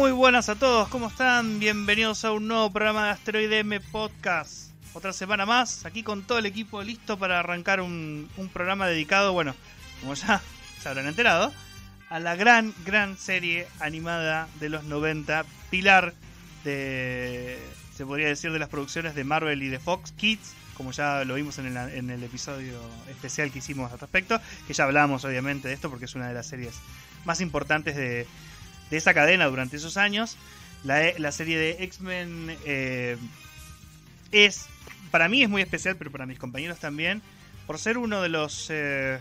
Muy buenas a todos, ¿cómo están? Bienvenidos a un nuevo programa de Asteroid M Podcast. Otra semana más, aquí con todo el equipo listo para arrancar un, programa dedicado, bueno, como ya se habrán enterado, a la gran, gran serie animada de los 90, pilar de, se podría decir, de las producciones de Marvel y de Fox Kids, como ya lo vimos en el, en el, episodio especial que hicimos al respecto, que ya hablamos obviamente de esto porque es una de las series más importantes de, de esa cadena durante esos años. La, serie de X-Men eh, es, para mí es muy especial, pero para mis compañeros también, por ser uno de los, eh,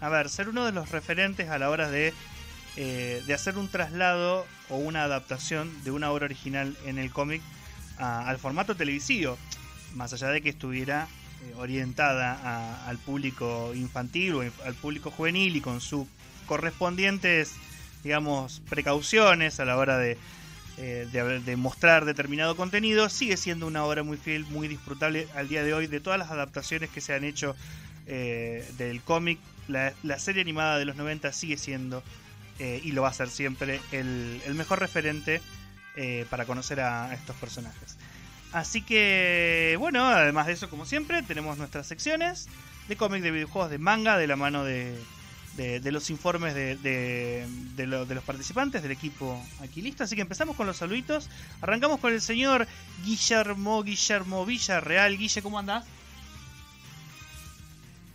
a ver, ser uno de los referentes a la hora de, eh, de hacer un traslado o una adaptación de una obra original en el cómic al formato televisivo, más allá de que estuviera orientada al público infantil o al público juvenil y con sus correspondientes digamos, precauciones a la hora eh, de, mostrar determinado contenido, sigue siendo una obra muy fiel, muy disfrutable al día de hoy de todas las adaptaciones que se han hecho eh, del cómic. La, serie animada de los 90 sigue siendo eh, y lo va a ser siempre el, mejor referente para conocer a estos personajes. Así que, bueno, además de eso, como siempre, tenemos nuestras secciones de cómic, de videojuegos, de manga, de la mano de, de, los informes de, de, los participantes del equipo aquí listo. Así que empezamos con los saluditos. Arrancamos con el señor Guillermo, Guillermo Villarreal. Guille, ¿cómo andás?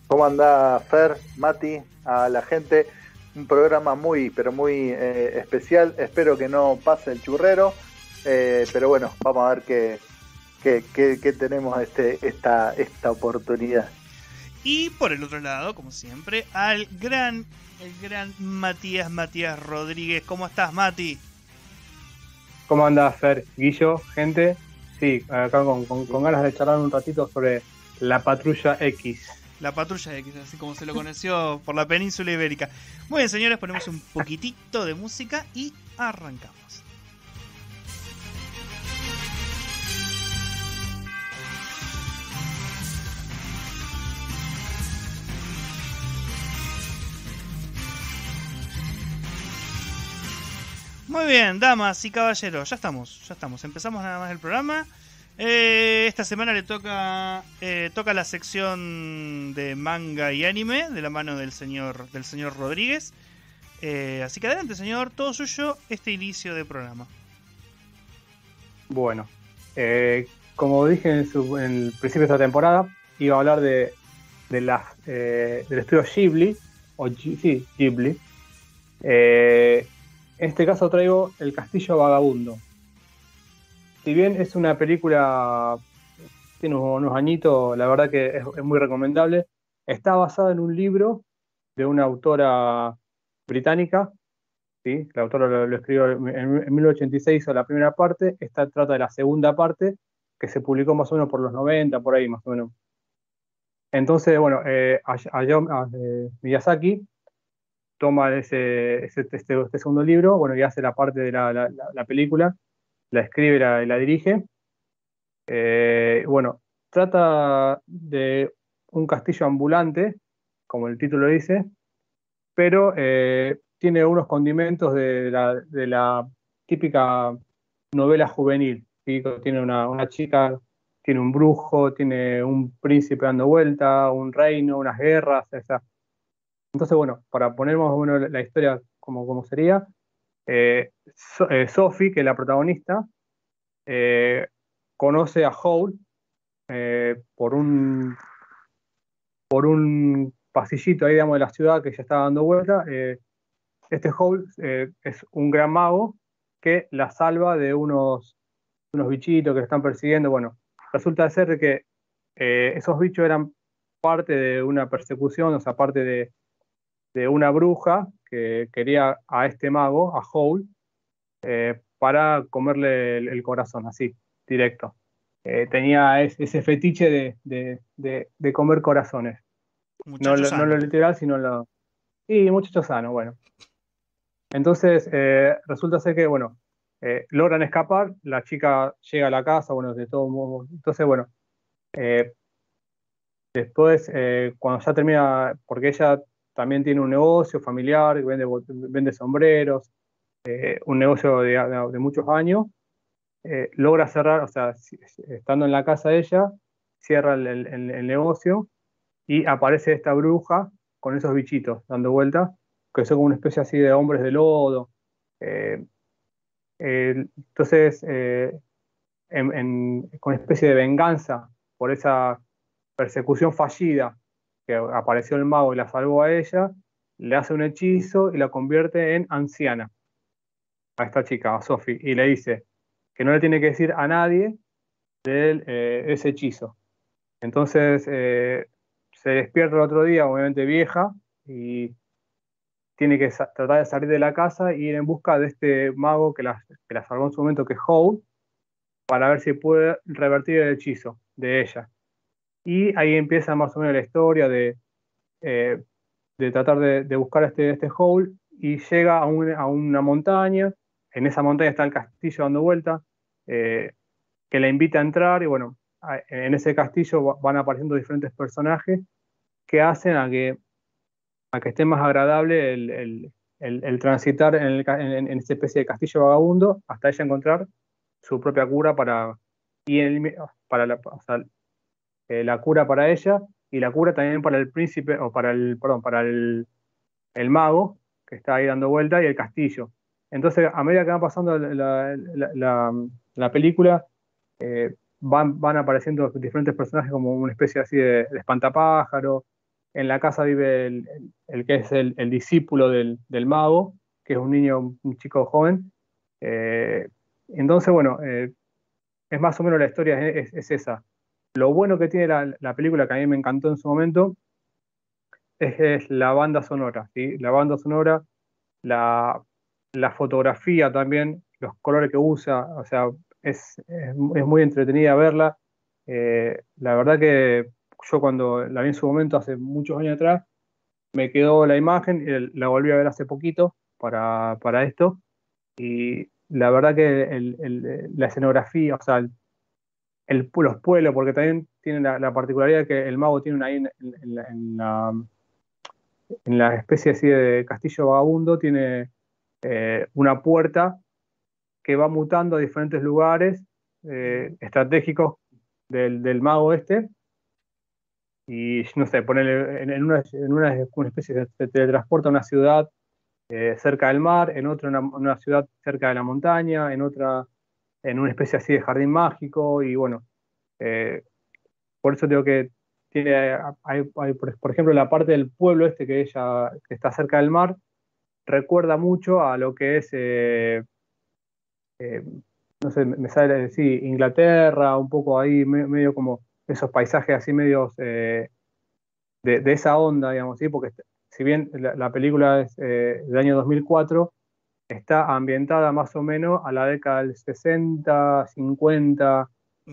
¿Cómo anda Fer, Mati, a la gente? Un programa muy, pero muy eh, especial. Espero que no pase el churrero. Eh, pero bueno, vamos a ver qué, qué, tenemos este, esta, esta oportunidad. Y por el otro lado, como siempre, al gran, el gran Matías Matías Rodríguez. ¿Cómo estás, Mati? ¿Cómo andas, Fer? Guillo, gente. Sí, acá con, con, ganas de charlar un ratito sobre la patrulla X. La patrulla X, así como se lo conoció por la península ibérica. Muy bien, señores, ponemos un poquitito de música y arrancamos. Muy bien, damas y caballeros, ya estamos, ya estamos. Empezamos nada más el programa. Eh, esta semana le toca eh, toca la sección de manga y anime de la mano del señor del señor Rodríguez. Eh, así que adelante, señor, todo suyo este inicio de programa. Bueno, como dije en, el principio de esta temporada, iba a hablar de, de las, del estudio Ghibli o sí, Ghibli. Eh, en este caso traigo El Castillo Vagabundo. Si bien es una película, tiene unos añitos, la verdad que es, muy recomendable. Está basada en un libro de una autora británica. ¿sí? La autora lo, escribió en, 1986, hizo la primera parte. Esta trata de la segunda parte, que se publicó más o menos por los 90, por ahí más o menos. Entonces, bueno, eh, a, eh, Miyazaki toma ese, este, este, segundo libro, bueno, y hace la parte de la, película, la escribe y la dirige. Eh, bueno, trata de un castillo ambulante, como el título dice, pero eh, tiene unos condimentos de la, típica novela juvenil. Tiene una, chica, tiene un brujo, tiene un príncipe dando vuelta, un reino, unas guerras, esas entonces, bueno, para ponernos la historia como, como sería, eh, eh, Sophie, que es la protagonista, eh, conoce a Howl por un por un pasillito ahí, digamos, de la ciudad que ya está dando vuelta. este Howl es un gran mago que la salva de unos, unos bichitos que le están persiguiendo. Bueno, resulta ser que esos bichos eran parte de una persecución, o sea, parte de, de una bruja que quería a este mago, a Howl, eh, para comerle el, corazón, así, directo. Eh, tenía ese fetiche de, comer corazones. No lo, no literal, sino lo... Sí, sano, bueno. Entonces, eh, resulta ser que, bueno, logran escapar, la chica llega a la casa, bueno, de todo modo. Entonces, bueno, después, cuando ya termina, porque ella también tiene un negocio familiar, vende, vende sombreros, eh, un negocio de, muchos años, eh, logra cerrar, o sea, estando en la casa de ella, cierra el, negocio y aparece esta bruja con esos bichitos dando vueltas, que son como una especie así de hombres de lodo. Eh, entonces, con una especie de venganza por esa persecución fallida que apareció el mago y la salvó a ella, le hace un hechizo y la convierte en anciana a esta chica, a Sophie, y le dice que no le tiene que decir a nadie de él, eh, ese hechizo. Entonces eh, se despierta el otro día, obviamente vieja, y tiene que tratar de salir de la casa y e ir en busca de este mago que la, que la salvó en su momento, que es Howe, para ver si puede revertir el hechizo de ella. Y ahí empieza más o menos la historia de, eh, de tratar de, buscar este, este hole y llega a, una montaña. En esa montaña está el castillo dando vuelta, eh, que la invita a entrar y bueno, en ese castillo van apareciendo diferentes personajes que hacen a que, que esté más agradable el, transitar en, en, especie de castillo vagabundo hasta ella encontrar su propia cura para, y para la, eh, la cura para ella y la cura también para el príncipe, o para el, perdón, para el, mago que está ahí dando vuelta y el castillo. Entonces, a medida que va pasando la, película, eh, van, van, apareciendo diferentes personajes como una especie así de, espantapájaro. En la casa vive el, que es el, discípulo del, mago, que es un niño, un chico joven. Eh, entonces, bueno, es más o menos la historia, es esa. Lo bueno que tiene la, película, que a mí me encantó en su momento, es, la banda sonora, ¿sí? La banda sonora, la, fotografía también, los colores que usa, o sea, es, muy entretenida verla. Eh, la verdad que yo cuando la vi en su momento, hace muchos años atrás, me quedó la imagen, y la volví a ver hace poquito para, esto, y la verdad que la escenografía, o sea, los pueblos, porque también tiene la, particularidad que el mago tiene una, ahí en, la, especie así de castillo vagabundo, tiene eh, una puerta que va mutando a diferentes lugares eh, estratégicos del, mago este. Y no sé, ponerle en, una, una, especie de te teletransporta a una ciudad eh, cerca del mar, en otra una ciudad cerca de la montaña, en otra en una especie así de jardín mágico y bueno, eh, por eso tengo que, tiene, por, ejemplo, la parte del pueblo este que, ella, que está cerca del mar, recuerda mucho a lo que es, eh, eh, no sé, me sale decir, Inglaterra, un poco ahí, medio, como esos paisajes así medios de, esa onda, digamos, ¿sí? porque si bien la película es del año 2004, está ambientada más o menos a la década del 60, 50,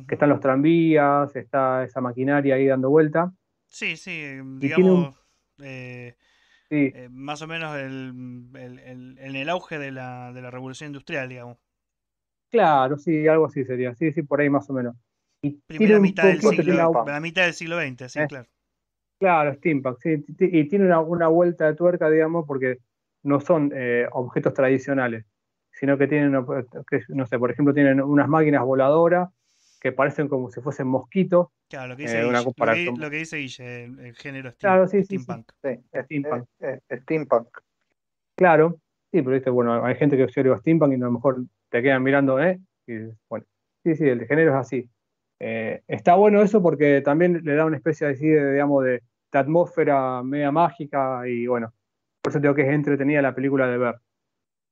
que están los tranvías, está esa maquinaria ahí dando vuelta. Sí, sí, digamos, eh, eh, más o menos en el auge de la, revolución industrial, digamos. Claro, sí, algo así sería, sí, sí, por ahí más o menos. Primera mitad del, siglo, la mitad del siglo XX, sí, eh. claro. Claro, Steampack, sí, y tiene una, una vuelta de tuerca, digamos, porque no son eh, objetos tradicionales, sino que tienen, no sé, por ejemplo, tienen unas máquinas voladoras que parecen como si fuesen mosquitos. Claro, lo que eh, dice, lo, que, dice el, género claro, sí, steampunk. Sí, eh, steampunk. Claro, sí, pero bueno, hay gente que observa steampunk y a lo mejor te quedan mirando, ¿eh? bueno, sí, sí, el género es así. está bueno eso porque también le da una especie de, digamos, de atmósfera media mágica y bueno, por eso digo que es entretenida la película de ver.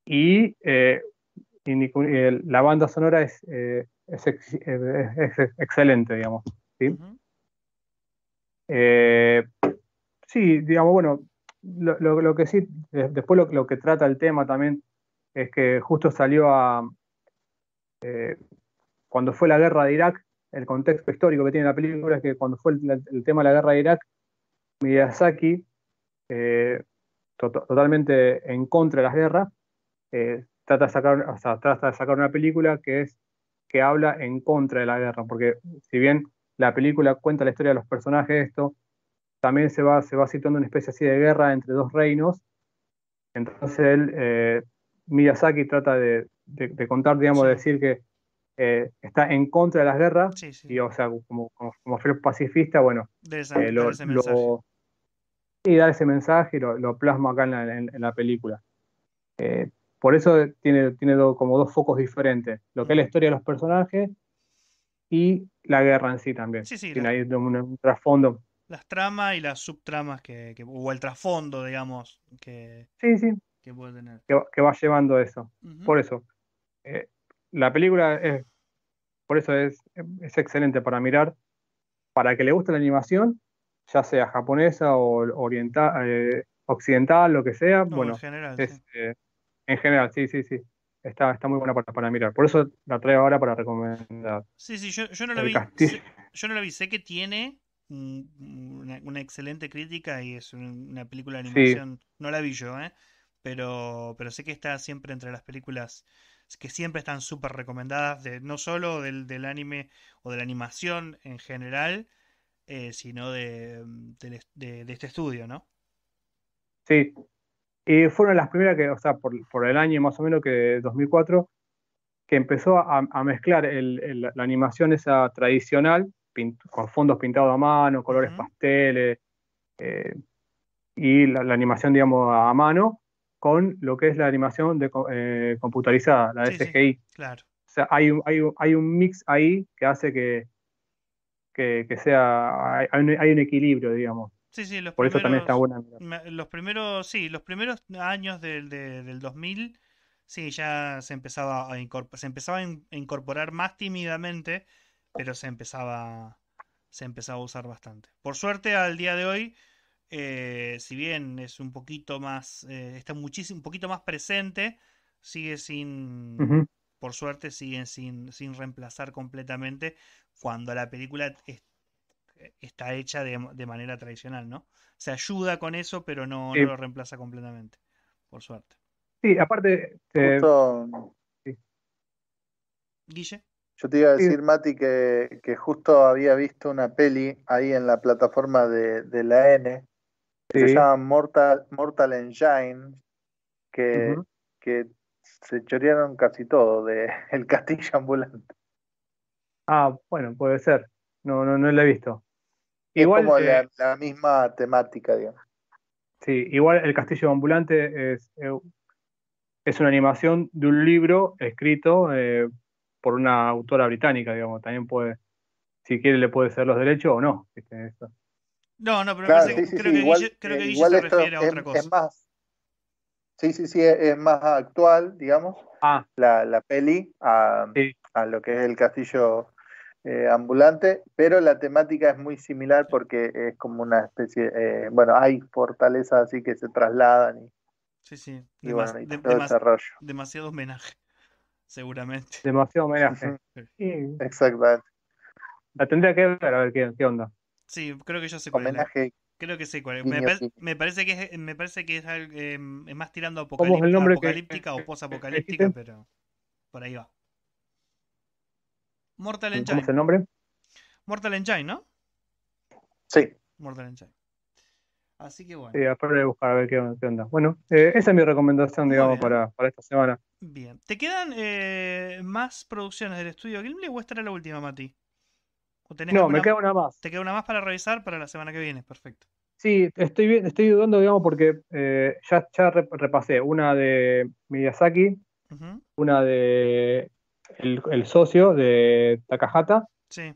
Y eh, eh, la banda sonora es, eh, excelente, digamos. ¿sí? digamos, bueno, lo, que sí, después lo, que trata el tema también es que justo salió a. cuando fue la guerra de Irak, el contexto histórico que tiene la película es que cuando fue el, el tema de la guerra de Irak, Miyazaki totalmente en contra de las guerras, eh, trata, de sacar, trata de sacar una película que, es, que habla en contra de la guerra, porque si bien la película cuenta la historia de los personajes, esto también se va, se va situando una especie así de guerra entre dos reinos, entonces él, eh, Miyazaki trata de, contar, digamos, decir que eh, está en contra de las guerras, y o sea, como, como, pacifista, bueno, y dar ese mensaje y lo, plasma acá en la, película. Eh, por eso tiene, tiene como dos focos diferentes, lo que es la historia de los personajes y la guerra en sí también. Tiene ahí un, trasfondo. Las tramas y las subtramas que, que, o el trasfondo, digamos, que, que va, llevando eso. Por eso. Eh, la película es, por eso es excelente para mirar, para que le guste la animación ya sea japonesa o oriental, eh, occidental, lo que sea. bueno, en general, sí. Eh, en general, sí, sí, sí. Está, está muy buena para, para, mirar. Por eso la traigo ahora para recomendar. Sí, sí, yo, no la vi. Yo no la vi. Sé que tiene una, excelente crítica y es una película de animación. No la vi yo, ¿eh? Pero, pero sé que está siempre entre las películas que siempre están súper recomendadas, de, no solo del, del anime o de la animación en general, eh, sino mm, de, este estudio, ¿no? Sí. Y fueron las primeras que, o sea, por, el año más o menos que 2004, que empezó a, mezclar la animación esa tradicional, con fondos pintados a mano, colores pasteles, eh, y la, animación, digamos, a mano, con lo que es la animación de, eh, computarizada, la de CGI. claro. O sea, hay hay, hay un mix ahí que hace que, que, sea, hay, un equilibrio, digamos. Sí, sí, los Por eso también está buena. Los primeros, sí, los primeros años del, del 2000, sí, ya se empezaba a incorporar, se empezaba a incorporar más tímidamente, pero se empezaba, se empezaba a usar bastante. Por suerte, al día de hoy, eh, si bien es un poquito más, eh, está muchísimo, un poquito más presente, sigue sin, por suerte, sigue sin, sin reemplazar completamente cuando la película está hecha de, manera tradicional, ¿no? Se ayuda con eso, pero no, lo reemplaza completamente, por suerte. Sí, aparte... Eh, Guille. Yo te iba a decir, Mati, que, justo había visto una peli ahí en la plataforma de, la N, que se llama Mortal, Engine, que, se chorearon casi todo del el castillo ambulante. Ah, bueno, puede ser. No, no, no la he visto. Es como eh, la, misma temática, digamos. Sí, igual El Castillo Ambulante es, eh, es una animación de un libro escrito eh, por una autora británica, digamos. También puede, si quiere, le puede ser los derechos o no. No, no, pero creo, que igual, se refiere a otra cosa. más, sí, sí, sí, es, más actual, digamos, ah. la, la, peli a, ah, a lo que es el castillo eh, ambulante, pero la temática es muy similar porque es como una especie, eh, bueno, hay fortalezas así que se trasladan y, sí, sí. desarrollo. Demasiado homenaje, seguramente. Demasiado homenaje. sí. Exactamente. La tendría que ver a ver qué, onda. Sí, creo que yo sé cuál es. Creo que sé cuál Me, parece que es, me parece que es em, más tirando apocalíptica, el apocalíptica o posapocalíptica, pero por ahí va. Mortal Engine. ¿Cómo es el nombre? Mortal Engine, ¿no? Sí. Mortal Engine. Así que bueno. Sí, aparte de buscar a ver qué, onda. Bueno, eh, esa es mi recomendación, digamos, para, esta semana. Bien. ¿Te quedan eh, más producciones del estudio Gimli o esta era la última, Mati? no, me queda una más. Te queda una más para revisar para la semana que viene, perfecto. Sí, estoy, estoy dudando, digamos, porque eh, ya, repasé una de Miyazaki, una de el, socio de Takahata. Sí.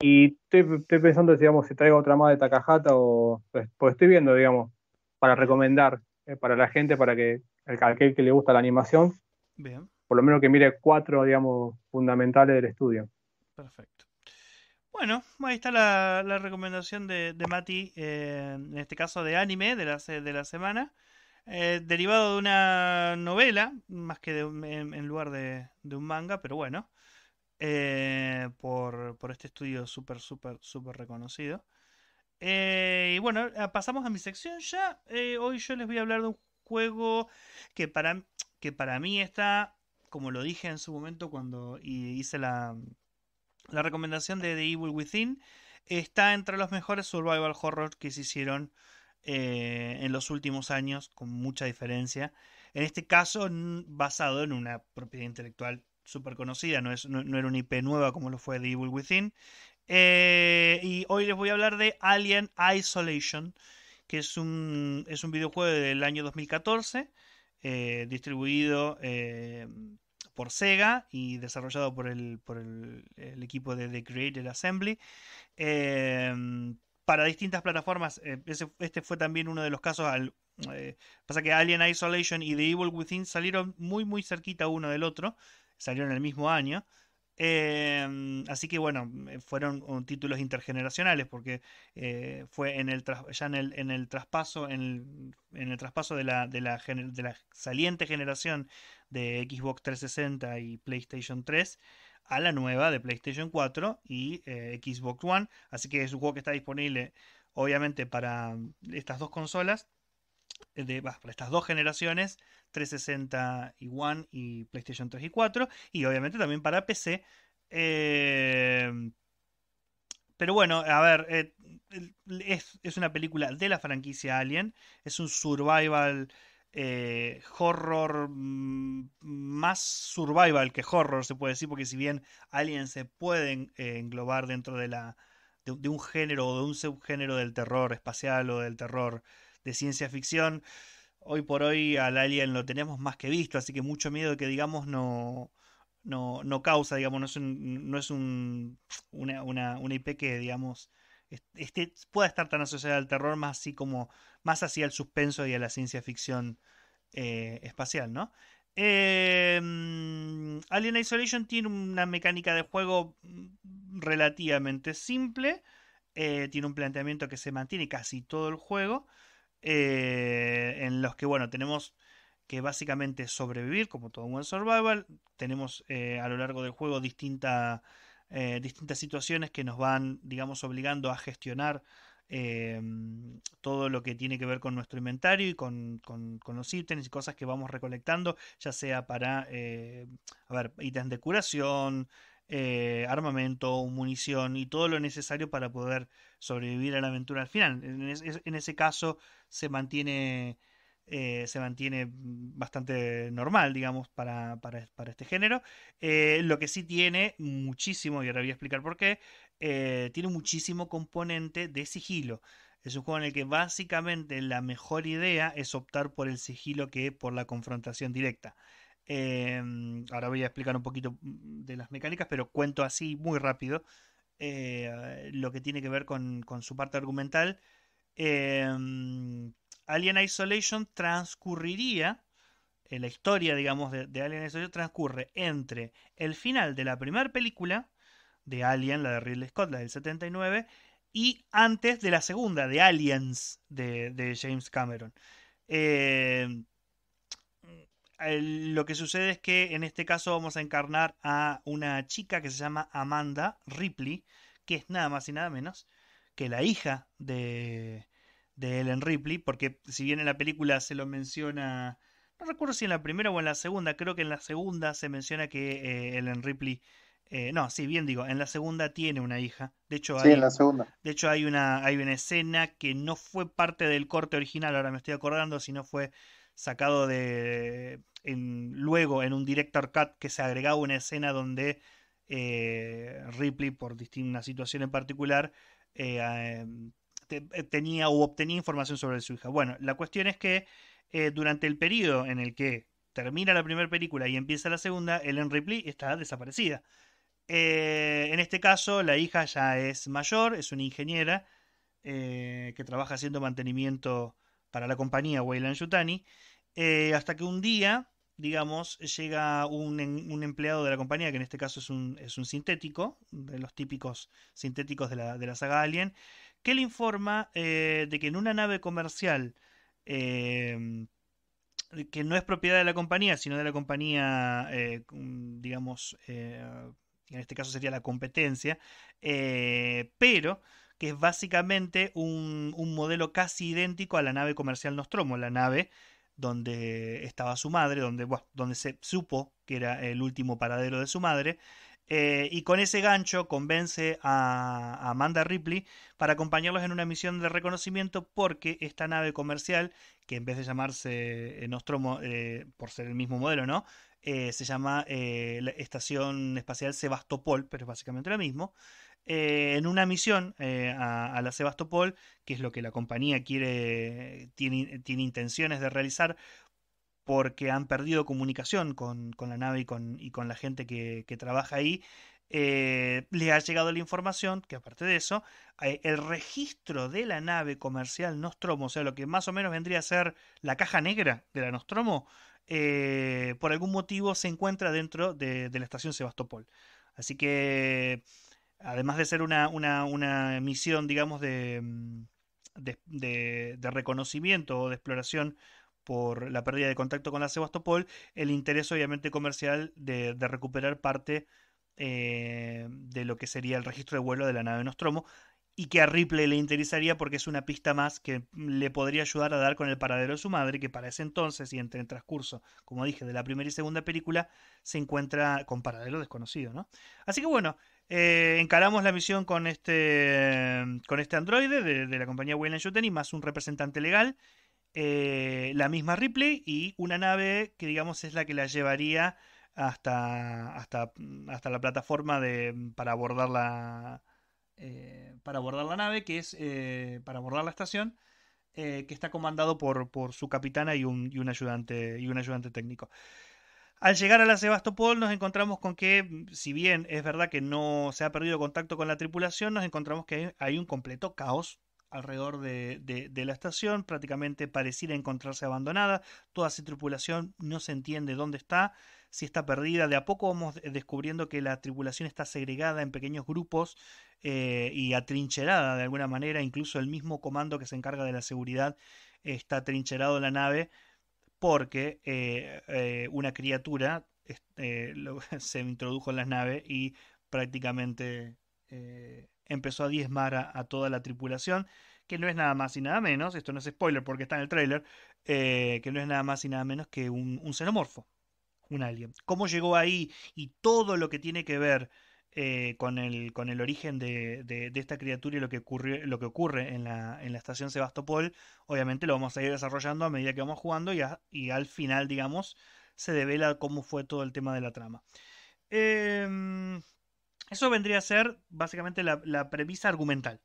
Y estoy, pensando, digamos, si traigo otra más de Takahata o. Pues, pues estoy viendo, digamos, para recomendar eh, para la gente, para que el, aquel que le gusta la animación, por lo menos que mire cuatro, digamos, fundamentales del estudio. Perfecto. Bueno, ahí está la, recomendación de, Mati, eh, en este caso de anime de de la semana. Eh, derivado de una novela, más que en, lugar de, un manga, pero bueno, eh, por, este estudio súper, súper, súper reconocido. Eh, y bueno, ah, pasamos a mi sección ya. hoy yo les voy a hablar de un juego que para, que para mí está, como lo dije en su momento cuando hice la, la recomendación de The Evil Within, está entre los mejores survival horror que se hicieron eh, en los últimos años, con mucha diferencia. En este caso, basado en una propiedad intelectual súper conocida, no, es, no, era una IP nueva como lo fue The Evil Within. Eh, y hoy les voy a hablar de Alien Isolation, que es un, es un videojuego del año 2014, eh, distribuido por Sega y desarrollado por el, por el, equipo de The Creative Assembly para distintas plataformas. Eh, este fue también uno de los casos. Al, eh, pasa que Alien Isolation y The Evil Within salieron muy, muy cerquita uno del otro. Salieron el mismo año. Eh, así que bueno, fueron uh, títulos intergeneracionales porque fue en el ya en el, en el traspaso en el, traspaso de la, de la, de la saliente generación de Xbox 360 y PlayStation 3 a la nueva de PlayStation 4 y eh, Xbox One. Así que es un juego que está disponible obviamente para mm, estas dos consolas, eh, de, para estas dos generaciones, 360 y One y PlayStation 3 y 4, y obviamente también para PC. Eh, pero bueno, a ver, es, una película de la franquicia Alien, es un survival eh, horror mm, más survival que horror, se puede decir, porque si bien alguien se pueden eh, englobar dentro de, la, de, un género o de un subgénero del terror espacial o del terror de ciencia ficción, hoy por hoy al alien lo tenemos más que visto, así que mucho miedo que digamos no... No, no causa, digamos, no es, un, no es un, una, una IP que, digamos, este, pueda estar tan asociada al terror, más así como más hacia el suspenso y a la ciencia ficción eh, espacial, ¿no? Em, Alien Isolation tiene una mecánica de juego mm, relativamente simple. Eh, tiene un planteamiento que se mantiene casi todo el juego. Eh, en los que, bueno, tenemos que básicamente sobrevivir, como todo un survival. Tenemos a lo largo del juego distinta, eh, distintas situaciones que nos van, digamos, obligando a gestionar eh, todo lo que tiene que ver con nuestro inventario y con, los ítems y cosas que vamos recolectando, ya sea para, eh, ver, ítems de curación, armamento, munición y todo lo necesario para poder sobrevivir a la aventura al final. en ese caso se mantiene eh, se mantiene mm, bastante normal, digamos, para, este género. Eh, lo que sí tiene muchísimo, y ahora voy a explicar por qué, eh, tiene muchísimo componente de sigilo. Es un juego en el que básicamente la mejor idea es optar por el sigilo que por la confrontación directa. ahora voy a explicar un poquito mm, de las mecánicas, pero cuento así muy rápido lo que tiene que ver con, con su parte argumental. Alien Isolation transcurriría, la historia, digamos, de, Alien Isolation transcurre entre el final de la primera película de Alien, la de Ridley Scott, la del 79, y antes de la segunda, de Aliens, de, James Cameron. Eh, lo que sucede es que en este caso vamos a encarnar a una chica que se llama Amanda Ripley, que es nada más y nada menos que la hija de, de Ellen Ripley, porque si bien en la película se lo menciona, no recuerdo si en la primera o en la segunda, creo que en la segunda se menciona que eh, Ellen Ripley, eh, no, sí, bien digo, en la segunda tiene una hija, de hecho, hay, en la De hecho hay, una, hay una escena que no fue parte del corte original, ahora me estoy acordando, sino fue sacado de luego en un director cut que se agregaba una escena donde eh, Ripley por una situación en particular em, eh, tenía o obtenía información sobre su hija. Bueno, la cuestión es que eh, durante el periodo en el que termina la primera película y empieza la segunda, Ellen Ripley está desaparecida. Eh, en este caso, la hija ya es mayor, es una ingeniera que trabaja haciendo mantenimiento para la compañía Weyland Yutani, hasta que un día, digamos, llega un, empleado de la compañía, que en este caso es un, sintético, de los típicos sintéticos de la, de la saga Alien, que le informa eh, de que en una nave comercial em, que no es propiedad de la compañía, sino de la compañía, eh, digamos, eh, en este caso sería la competencia, pero que es básicamente un, modelo casi idéntico a la nave comercial Nostromo, la nave donde estaba su madre, donde, donde se supo que era el último paradero de su madre, eh, y con ese gancho convence a, Amanda Ripley para acompañarlos en una misión de reconocimiento porque esta nave comercial, que en vez de llamarse eh, Nostromo eh, por ser el mismo modelo, ¿no? se llama la Estación Espacial Sebastopol, pero es básicamente lo mismo. en una misión a, la Sebastopol, que es lo que la compañía quiere, tiene, tiene intenciones de realizar porque han perdido comunicación con, la nave y con, y con, la gente que, trabaja ahí. les eh, le ha llegado la información que aparte de eso, eh, el registro de la nave comercial Nostromo, o sea, lo que más o menos vendría a ser la caja negra de la Nostromo, eh, por algún motivo se encuentra dentro de, la estación Sebastopol. Así que, además de ser una, misión, digamos, mm, de, de reconocimiento o de exploración por la pérdida de contacto con la Sebastopol, el interés obviamente comercial de, recuperar parte eh, de lo que sería el registro de vuelo de la nave Nostromo y que a Ripley le interesaría porque es una pista más que le podría ayudar a dar con el paradero de su madre, que para ese entonces y entre el transcurso, como dije, de la primera y segunda película, se encuentra con paradero desconocido, Así que bueno, eh, encaramos la misión con este, con este androide de, la compañía Wayland Yutani, más un representante legal, eh, la misma Ripley y una nave que digamos es la que la llevaría hasta, hasta, mm, hasta la plataforma mm, para abordar la, eh, para abordar la nave, que es eh, para abordar la estación, que está comandado por, por su capitana y un, ayudante, y un ayudante técnico. Al llegar a la Sebastopol nos encontramos con que, mm, si bien es verdad que no se ha perdido contacto con la tripulación, nos encontramos que hay un completo caos alrededor de, la estación, prácticamente pareciera encontrarse abandonada, toda su tripulación no se entiende dónde está, si está perdida, de a poco vamos descubriendo que la tripulación está segregada en pequeños grupos eh, y atrincherada de alguna manera, incluso el mismo comando que se encarga de la seguridad está atrincherado en la nave porque eh, eh, una criatura este, se introdujo en la nave y prácticamente empezó a diezmar a, toda la tripulación, que no es nada más y nada menos, esto no es spoiler porque está en el trailer, eh, que no es nada más y nada menos que un, xenomorfo, un alien. Cómo llegó ahí y todo lo que tiene que ver eh, con, el, con el origen de, esta criatura y lo que, ocurre, lo que ocurre en la, estación Sebastopol, obviamente lo vamos a ir desarrollando a medida que vamos jugando y, y al final, digamos, se devela cómo fue todo el tema de la trama. Eh, eso vendría a ser básicamente la, premisa argumental.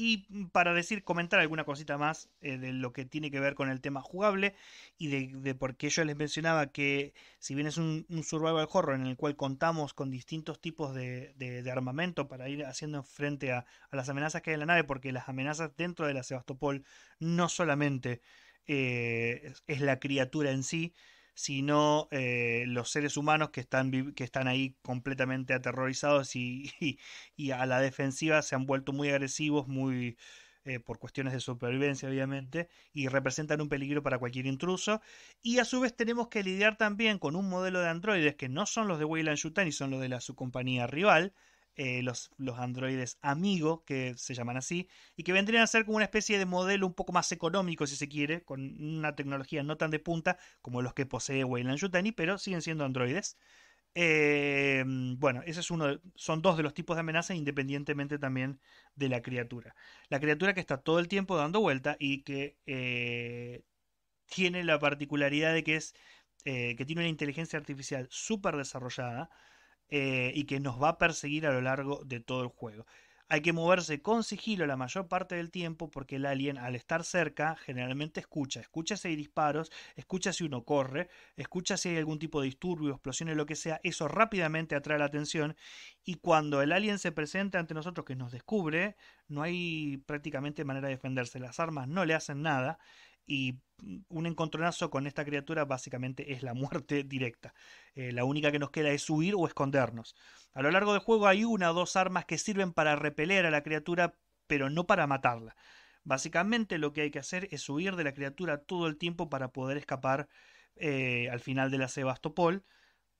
Y para decir, comentar alguna cosita más eh, de lo que tiene que ver con el tema jugable y de, por qué yo les mencionaba que si bien es un, survival horror en el cual contamos con distintos tipos de, armamento para ir haciendo frente a, las amenazas que hay en la nave, porque las amenazas dentro de la Sebastopol no solamente eh, es la criatura en sí, sino eh, los seres humanos que están, que están ahí completamente aterrorizados y, a la defensiva se han vuelto muy agresivos, muy eh, por cuestiones de supervivencia obviamente, y representan un peligro para cualquier intruso. Y a su vez tenemos que lidiar también con un modelo de androides que no son los de Weyland Yutani, son los de la, su compañía rival, eh, los, androides amigo, que se llaman así, y que vendrían a ser como una especie de modelo un poco más económico, si se quiere, con una tecnología no tan de punta como los que posee Weyland Yutani, pero siguen siendo androides. Eh, bueno, ese es uno son dos de los tipos de amenaza, independientemente también de la criatura. La criatura que está todo el tiempo dando vuelta y que eh, tiene la particularidad de que es que tiene una inteligencia artificial súper desarrollada eh, y que nos va a perseguir a lo largo de todo el juego. Hay que moverse con sigilo la mayor parte del tiempo porque el alien al estar cerca generalmente escucha, escucha si hay disparos, escucha si uno corre, escucha si hay algún tipo de disturbio, explosiones, lo que sea, eso rápidamente atrae la atención y cuando el alien se presenta ante nosotros que nos descubre, no hay prácticamente manera de defenderse, las armas no le hacen nada y un encontronazo con esta criatura básicamente es la muerte directa. Eh, la única que nos queda es huir o escondernos. A lo largo del juego hay una o dos armas que sirven para repeler a la criatura, pero no para matarla. Básicamente lo que hay que hacer es huir de la criatura todo el tiempo para poder escapar eh, al final de la Sebastopol,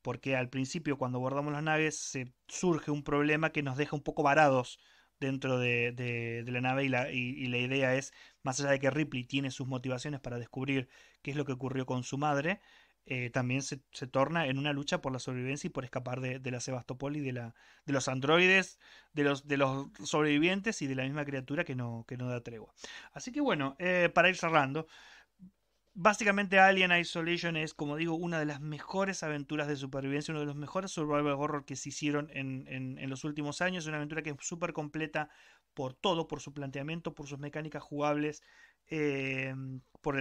porque al principio cuando abordamos las naves se surge un problema que nos deja un poco varados dentro de, de, la nave y la, y, la, idea es, más allá de que Ripley tiene sus motivaciones para descubrir qué es lo que ocurrió con su madre, eh, también se, torna en una lucha por la sobrevivencia y por escapar de, la Sebastopol y de, la, de los androides, de los, de los sobrevivientes y de la misma criatura que no, que no da tregua. Así que bueno, eh, para ir cerrando, Básicamente Alien Isolation es, como digo, una de las mejores aventuras de supervivencia, uno de los mejores survival horror que se hicieron en, los últimos años. Una aventura que es súper completa por todo, por su planteamiento, por sus mecánicas jugables, em, por,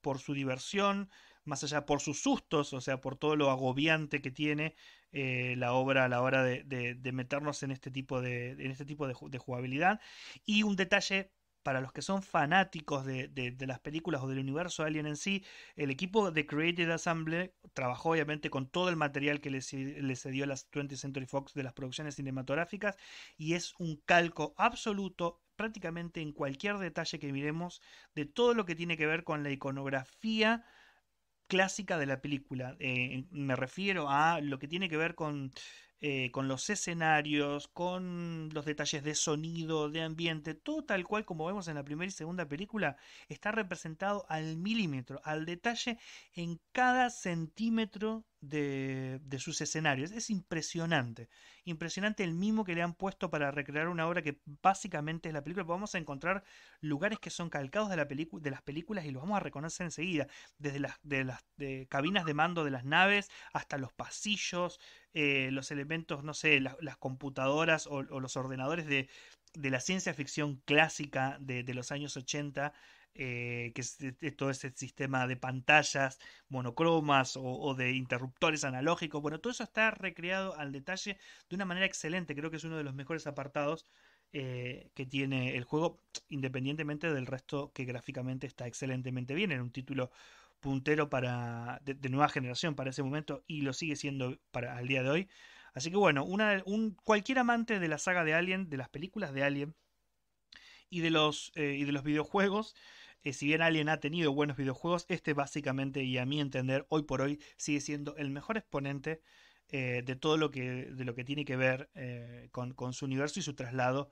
por, su diversión, más allá por sus sustos, o sea, por todo lo agobiante que tiene eh, la obra a la hora de, meternos en este tipo, de, en este tipo de jugabilidad. Y un detalle para los que son fanáticos de, las películas o del universo Alien en sí, el equipo de Creative Assembly trabajó obviamente con todo el material que les, cedió a las 20th Century Fox de las producciones cinematográficas y es un calco absoluto prácticamente en cualquier detalle que miremos de todo lo que tiene que ver con la iconografía clásica de la película. Eh, me refiero a lo que tiene que ver con eh, con los escenarios, con los detalles de sonido, de ambiente, todo tal cual como vemos en la primera y segunda película, está representado al milímetro, al detalle en cada centímetro de, sus escenarios. Es impresionante. Impresionante el mimo que le han puesto para recrear una obra que básicamente es la película. Vamos a encontrar lugares que son calcados de, la de las películas y los vamos a reconocer enseguida. Desde las, de las cabinas de mando de las naves hasta los pasillos, eh, los elementos, no sé, las, computadoras o, o, los ordenadores de, la ciencia ficción clásica de, los años 80. Eh, que es este, todo ese sistema de pantallas monocromas o, de interruptores analógicos. Bueno, todo eso está recreado al detalle de una manera excelente. Creo que es uno de los mejores apartados eh, que tiene el juego, independientemente del resto que gráficamente está excelentemente bien. Era un título puntero para, de, nueva generación para ese momento y lo sigue siendo para al día de hoy. Así que bueno, un, cualquier amante de la saga de Alien, de las películas de Alien, y de los, eh, de los videojuegos. Eh, si bien Alien ha tenido buenos videojuegos, este básicamente, y a mi entender, hoy por hoy sigue siendo el mejor exponente eh, de todo lo que, de lo que tiene que ver con, con, su universo y su traslado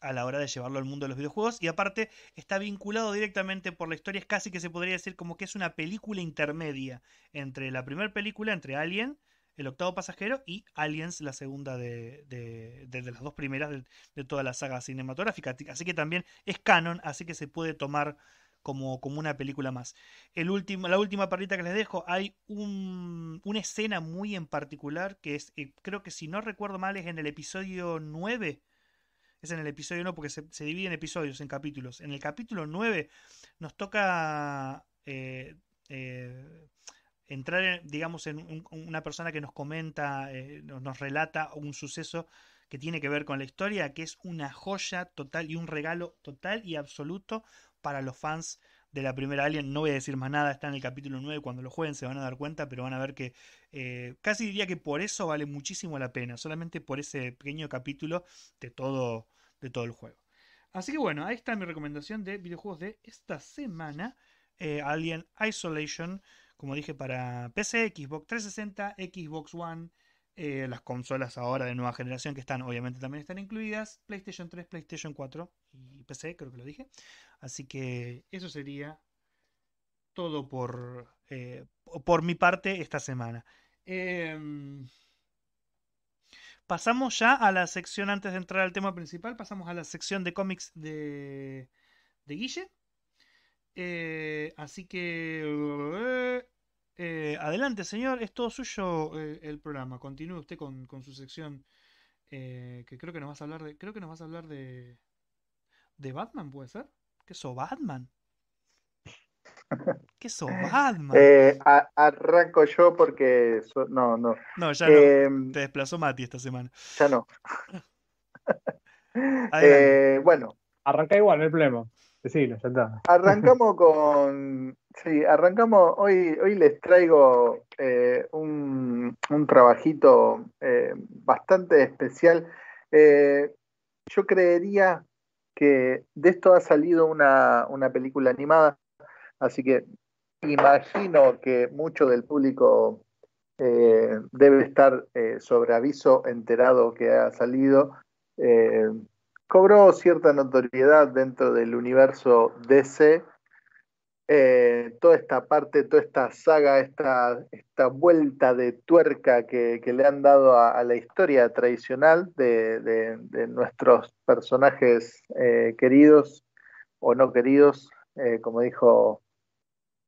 a la hora de llevarlo al mundo de los videojuegos. Y aparte está vinculado directamente por la historia. Es casi que se podría decir como que es una película intermedia entre la primera película, entre Alien, el octavo pasajero y Aliens, la segunda de, de, las dos primeras de, toda la saga cinematográfica. Así que también es canon, así que se puede tomar como, como una película más. El último, la última perrita que les dejo, hay un, una escena muy en particular que es, eh, creo que si no recuerdo mal, es en el episodio 9. Es en el episodio 1 porque se, se divide en episodios, en capítulos. En el capítulo 9 nos toca... Eh, eh, entrar, digamos, en una persona que nos comenta, eh, nos, relata un suceso que tiene que ver con la historia, que es una joya total y un regalo total y absoluto para los fans de la primera Alien. No voy a decir más nada, está en el capítulo 9, cuando lo jueguen se van a dar cuenta, pero van a ver que eh, casi diría que por eso vale muchísimo la pena, solamente por ese pequeño capítulo de todo, de todo el juego. Así que bueno, ahí está mi recomendación de videojuegos de esta semana, eh, Alien Isolation como dije, para PC, Xbox 360, Xbox One, eh, las consolas ahora de nueva generación que están, obviamente también están incluidas, PlayStation 3, PlayStation 4 y PC, creo que lo dije. Así que eso sería todo por, eh, por mi parte esta semana. Em, pasamos ya a la sección, antes de entrar al tema principal, pasamos a la sección de cómics de Guille. Eh, así que... Eh, adelante, señor, es todo suyo eh, el, programa. Continúe usted con, su sección que creo que nos vas a hablar de... Creo que nos vas a hablar de... ¿De Batman puede ser? ¿Qué so Batman? ¿Qué so Batman? arranco yo porque... no, no. No, ya no. Em, Te desplazó Mati esta semana. Ya no. bueno. Arranca igual, el hay sí, nos Arrancamos con. Sí, arrancamos. Hoy, hoy les traigo eh, un, trabajito eh, bastante especial. Eh, yo creería que de esto ha salido una, película animada, así que imagino que mucho del público debe estar sobre aviso enterado que ha salido. Eh, cobró cierta notoriedad dentro del universo DC. Eh, toda esta parte, toda esta saga, esta, esta vuelta de tuerca que, le han dado a, la historia tradicional de, nuestros personajes eh, queridos o no queridos, eh, como dijo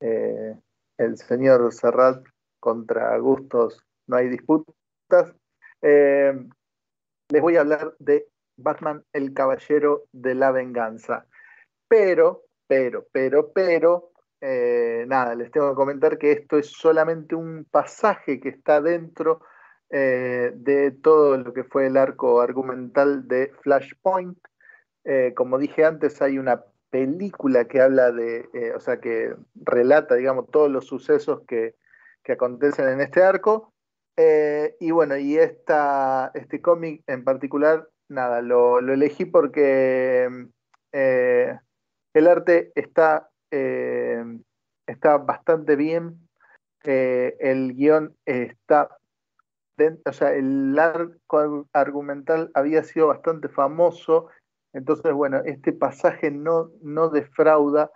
el señor Serrat, contra gustos no hay disputas. les voy a hablar de Batman el Caballero de la Venganza. Pero, pero, pero, pero, eh, nada, les tengo que comentar que esto es solamente un pasaje que está dentro eh, de todo lo que fue el arco argumental de Flashpoint. Eh, como dije antes, hay una película que habla de, o sea, que relata, digamos, todos los sucesos que, que acontecen en este arco. y bueno, y esta, este cómic en particular nada, lo, elegí porque eh, el arte está, eh, está bastante bien, eh, el guión está, dentro, o sea, el arco argumental había sido bastante famoso, entonces, bueno, este pasaje no, no defrauda,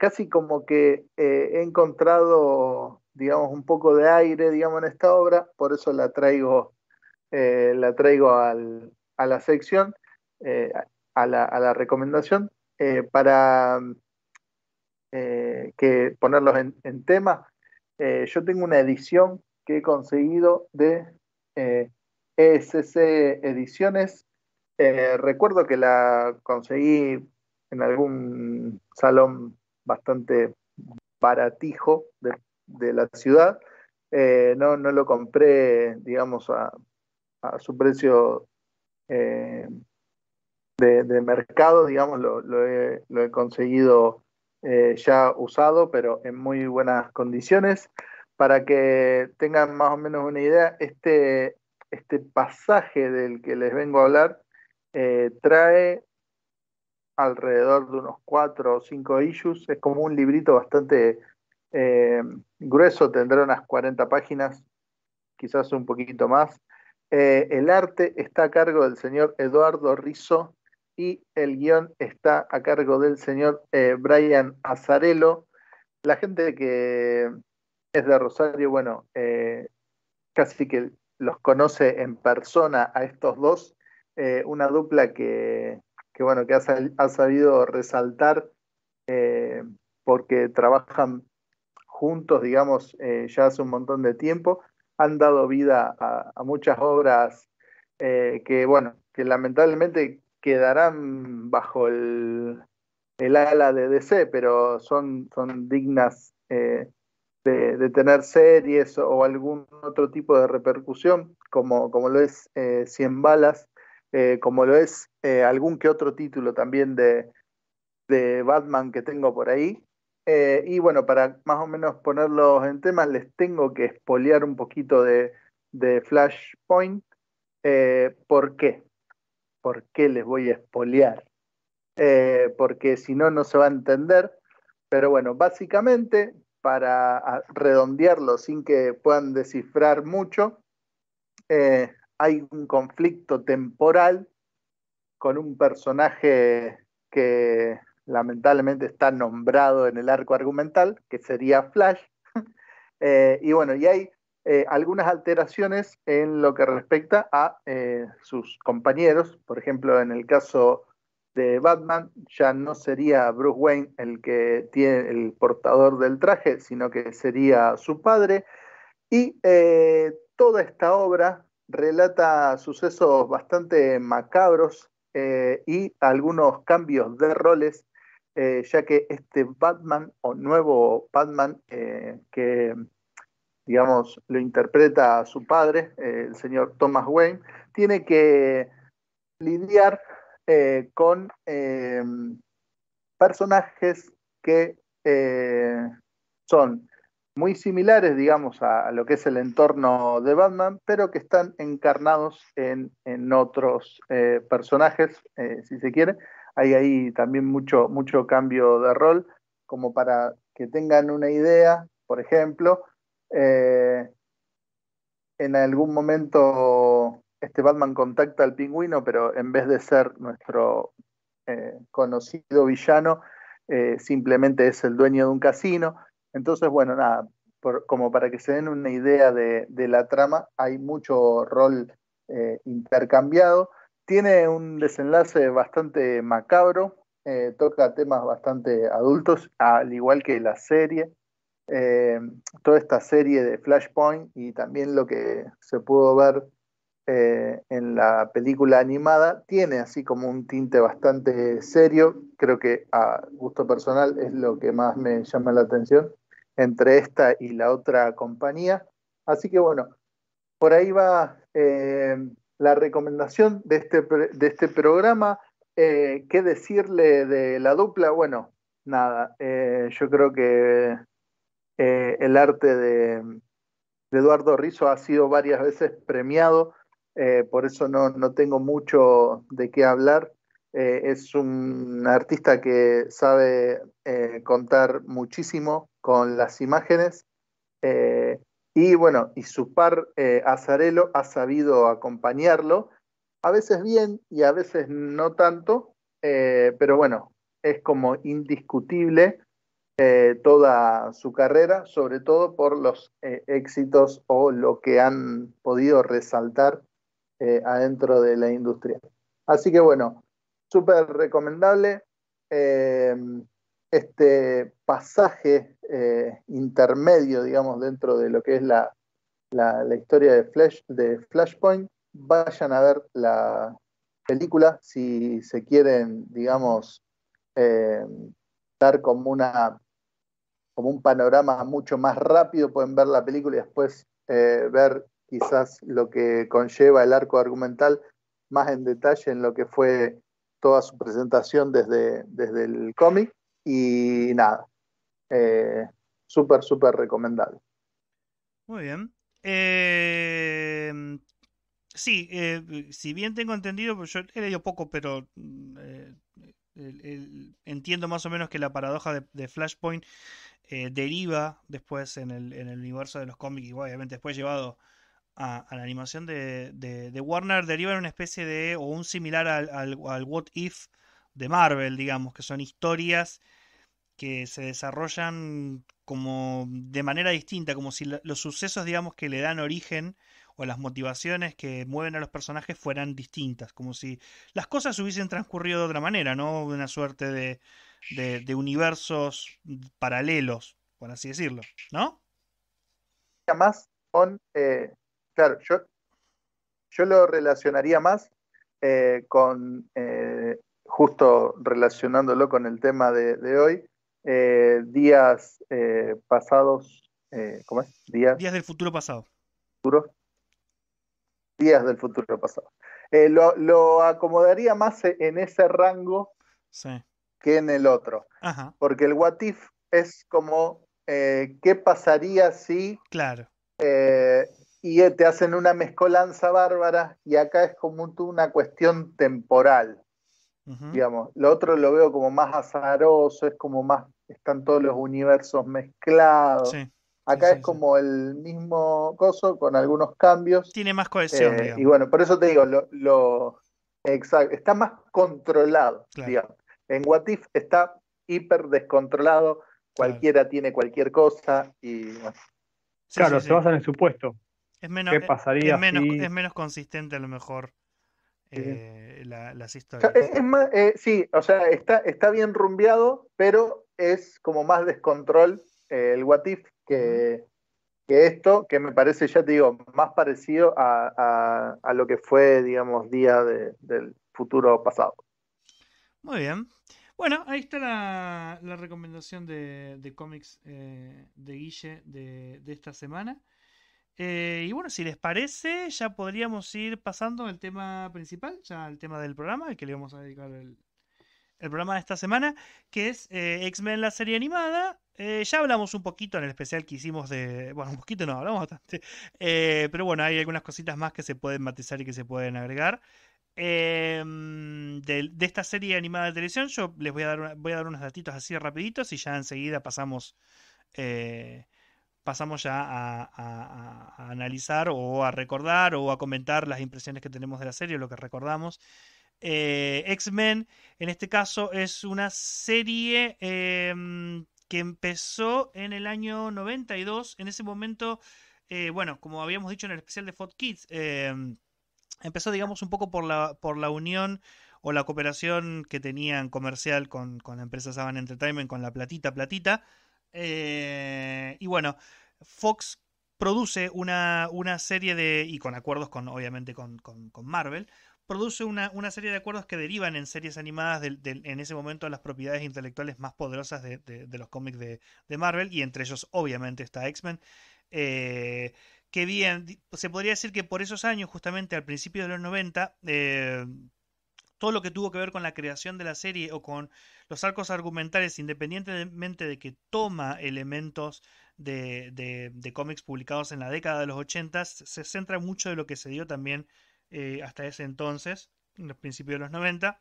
casi como que he encontrado, digamos, un poco de aire, digamos, en esta obra, por eso la traigo. la traigo al, a la sección, eh, a, la, recomendación, eh, para eh, que ponerlos en, tema. yo tengo una edición que he conseguido de ESC e Ediciones. recuerdo que la conseguí en algún salón bastante baratijo de, la ciudad. no, lo compré, digamos, a, a, su precio eh, de, mercado, digamos, lo, he, conseguido eh, ya usado, pero en muy buenas condiciones. Para que tengan más o menos una idea, este, este pasaje del que les vengo a hablar eh, trae alrededor de unos cuatro o cinco issues, es como un librito bastante grueso, tendrá unas 40 páginas, quizás un poquito más. Eh, el arte está a cargo del señor Eduardo Rizzo y el guión está a cargo del señor eh, Brian Azarello. La gente que es de Rosario, bueno, eh, casi que los conoce en persona a estos dos, una dupla que, bueno, que ha sabido resaltar porque trabajan juntos, digamos, ya hace un montón de tiempo han dado vida a, muchas obras eh, que, bueno, que lamentablemente quedarán bajo el, ala de DC, pero son, son dignas eh, de, tener series o algún otro tipo de repercusión, como, como lo es eh, Cien 100 balas, como lo es algún que otro título también de, de Batman que tengo por ahí. Eh, y bueno, para más o menos ponerlos en temas, les tengo que espolear un poquito de, Flashpoint. Eh, ¿Por qué? ¿Por qué les voy a espolear? Eh, porque si no, no se va a entender. Pero bueno, básicamente, para redondearlo sin que puedan descifrar mucho, hay un conflicto temporal con un personaje que lamentablemente está nombrado en el arco argumental, que sería Flash. Eh, y bueno, y hay eh, algunas alteraciones en lo que respecta a eh, sus compañeros. Por ejemplo, en el caso de Batman, ya no sería Bruce Wayne el que tiene el portador del traje, sino que sería su padre. Y toda esta obra relata sucesos bastante macabros y algunos cambios de roles eh, ya que este Batman o nuevo Batman eh, que, digamos, lo interpreta su padre, eh, el señor Thomas Wayne, tiene que lidiar con personajes que son muy similares, digamos, a, lo que es el entorno de Batman, pero que están encarnados en otros personajes, si se quiere, hay ahí también mucho, cambio de rol, como para que tengan una idea, por ejemplo, eh, en algún momento este Batman contacta al pingüino, pero en vez de ser nuestro eh, conocido villano, eh, simplemente es el dueño de un casino. Entonces, bueno, nada, como para que se den una idea de la trama, hay mucho rol intercambiado tiene un desenlace bastante macabro, eh, toca temas bastante adultos, al igual que la serie, eh, toda esta serie de Flashpoint y también lo que se pudo ver eh, en la película animada, tiene así como un tinte bastante serio, creo que a gusto personal es lo que más me llama la atención, entre esta y la otra compañía. Así que bueno, por ahí va la recomendación de este, de este programa. Eh, ¿Qué decirle de la dupla? Bueno, nada, eh, yo creo que eh, el arte de, Eduardo Rizzo ha sido varias veces premiado, por eso no, tengo mucho de qué hablar. es un artista que sabe contar muchísimo con las imágenes. Y bueno, y su par eh, Azarelo ha sabido acompañarlo, a veces bien y a veces no tanto, eh, pero bueno, es como indiscutible eh, toda su carrera, sobre todo por los éxitos o lo que han podido resaltar adentro de la industria. Así que bueno, súper recomendable este pasaje eh, intermedio, digamos, dentro de lo que es la, la, historia de, Flash, de Flashpoint, vayan a ver la película si se quieren, digamos, eh, dar como una como un panorama mucho más rápido, pueden ver la película y después eh, ver quizás lo que conlleva el arco argumental más en detalle en lo que fue toda su presentación desde, desde el cómic. Y nada, eh, súper, súper recomendable. Muy bien. Eh, sí, eh, si bien tengo entendido, pues yo he leído poco, pero mm, entiendo más o menos que la paradoja de, Flashpoint deriva después en el, universo de los cómics y obviamente después llevado a, la animación de, Warner, deriva en una especie de, o un similar al What If de Marvel, digamos, que son historias que se desarrollan como de manera distinta, como si los sucesos, digamos, que le dan origen o las motivaciones que mueven a los personajes fueran distintas, como si las cosas hubiesen transcurrido de otra manera, ¿no? Una suerte de, de, universos paralelos, por así decirlo, ¿no? Más con, eh, claro, yo, yo lo relacionaría más eh, con eh, justo relacionándolo con el tema de, hoy, eh, días eh, pasados, eh, ¿cómo es? Días, días del futuro pasado. Futuro. Días del futuro pasado. Lo, acomodaría más e, en ese rango que en el otro. Porque el what if es como, ¿qué pasaría si... Claro. y te hacen una mezcolanza bárbara y acá es como una cuestión temporal. Digamos, lo otro lo veo como más azaroso, es como más, están todos los universos mezclados. Acá es como el mismo coso con algunos cambios. Tiene más cohesión. Eh, y bueno, por eso te digo, lo, exacto, está más controlado. En Watif está hiper descontrolado, cualquiera tiene cualquier cosa y bueno. claro, se basa en el supuesto. Es menos, ¿Qué eh, pasaría es menos consistente a lo mejor eh, las historias. E, es, más, eh, sí, o sea, está, está bien rumbeado, pero es como más descontrol eh, el What If que, esto, que me parece, ya te digo, más parecido a, lo que fue, digamos, día del futuro pasado. Muy bien. Bueno, ahí está la, recomendación de, cómics de Guille de esta semana. Eh, y bueno, si les parece, ya podríamos ir pasando al tema principal, ya al tema del programa, al que le vamos a dedicar el, programa de esta semana, que es eh, X-Men, la serie animada. Eh, ya hablamos un poquito en el especial que hicimos de. Bueno, un poquito no, hablamos bastante. pero bueno, hay algunas cositas más que se pueden matizar y que se pueden agregar. De, esta serie animada de televisión, yo les voy a dar, voy a dar unos datitos así rapiditos y ya enseguida pasamos. Eh, pasamos ya a, analizar o a recordar o a comentar las impresiones que tenemos de la serie, lo que recordamos. Eh, X-Men, en este caso, es una serie em, que empezó en el año 92. En ese momento, eh, bueno, como habíamos dicho en el especial de Fort Kids, em, empezó, digamos, un poco por la, por la unión o la cooperación que tenían comercial con, con la empresa Saban Entertainment, con la platita, platita eh, y bueno, Fox produce una, una, serie de, y con acuerdos con, obviamente con, Marvel, produce una, serie de acuerdos que derivan en series animadas en ese momento las propiedades intelectuales más poderosas de, los cómics de, Marvel, y entre ellos obviamente está X-Men. Eh, que bien, se podría decir que por esos años, justamente al principio de los 90, eh, todo lo que tuvo que ver con la creación de la serie o con los arcos argumentales, independientemente de que toma elementos de, cómics publicados en la década de los 80, se centra mucho de lo que se dio también eh, hasta ese entonces, en los principios de los 90,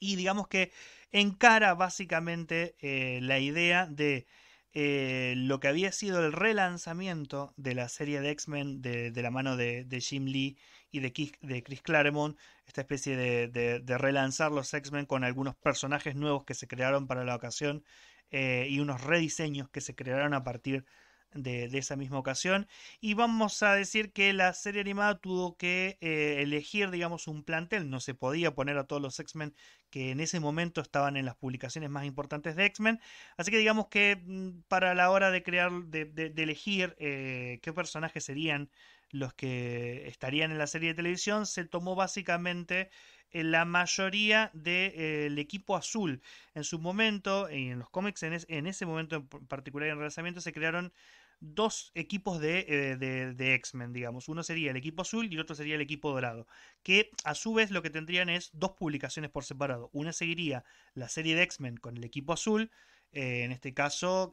y digamos que encara básicamente eh, la idea de eh, lo que había sido el relanzamiento de la serie de X-Men de, la mano de Jim Lee y de, Chris Claremont, esta especie de, relanzar los X-Men con algunos personajes nuevos que se crearon para la ocasión eh, y unos rediseños que se crearon a partir de, esa misma ocasión. Y vamos a decir que la serie animada tuvo que eh, elegir, digamos, un plantel. No se podía poner a todos los X-Men que en ese momento estaban en las publicaciones más importantes de X-Men. Así que digamos que mm, para la hora de crear, de, elegir eh, qué personajes serían los que estarían en la serie de televisión, se tomó básicamente eh, la mayoría del eh, equipo azul. En su momento, y en los cómics, en, ese momento en particular en lanzamiento, se crearon dos equipos eh, de, X-Men, digamos. Uno sería el equipo azul y el otro sería el equipo dorado. Que a su vez lo que tendrían es dos publicaciones por separado. Una seguiría la serie de X-Men con el equipo azul, en este caso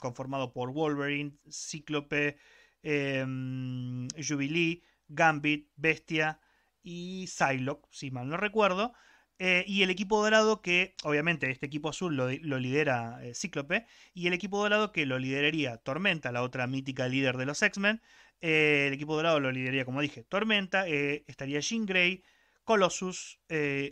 conformado por Wolverine, Cíclope, Em, Jubilee, Gambit, Bestia y Psylocke, si mal no recuerdo. Eh, y el equipo dorado que, obviamente, este equipo azul lo, lidera eh, Cíclope. Y el equipo dorado que lo lideraría Tormenta, la otra mítica líder de los X-Men. Eh, el equipo dorado lo lideraría, como dije, Tormenta. estaría Jean Grey, Colossus,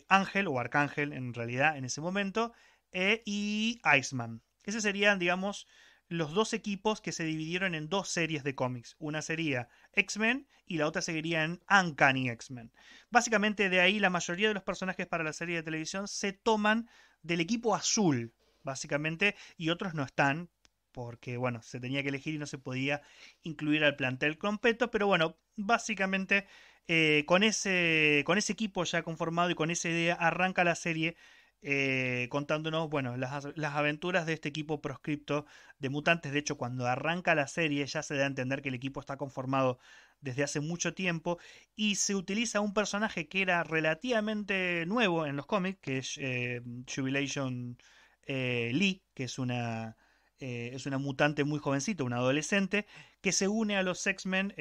Ángel o Arcángel, en realidad, en ese momento. y Iceman. Ese serían, digamos, los dos equipos que se dividieron en dos series de cómics. Una sería X-Men y la otra seguiría en Uncanny X-Men. Básicamente de ahí la mayoría de los personajes para la serie de televisión se toman del equipo azul, básicamente, y otros no están porque, bueno, se tenía que elegir y no se podía incluir al plantel completo, pero bueno, básicamente eh, con, ese, con ese equipo ya conformado y con esa idea arranca la serie eh, contándonos, bueno, las, aventuras de este equipo proscripto de mutantes. De hecho, cuando arranca la serie ya se da a entender que el equipo está conformado desde hace mucho tiempo y se utiliza un personaje que era relativamente nuevo en los cómics, que es eh, Jubilation eh, Lee, que es una... es una mutante muy jovencita, una adolescente, que se une a los X-Men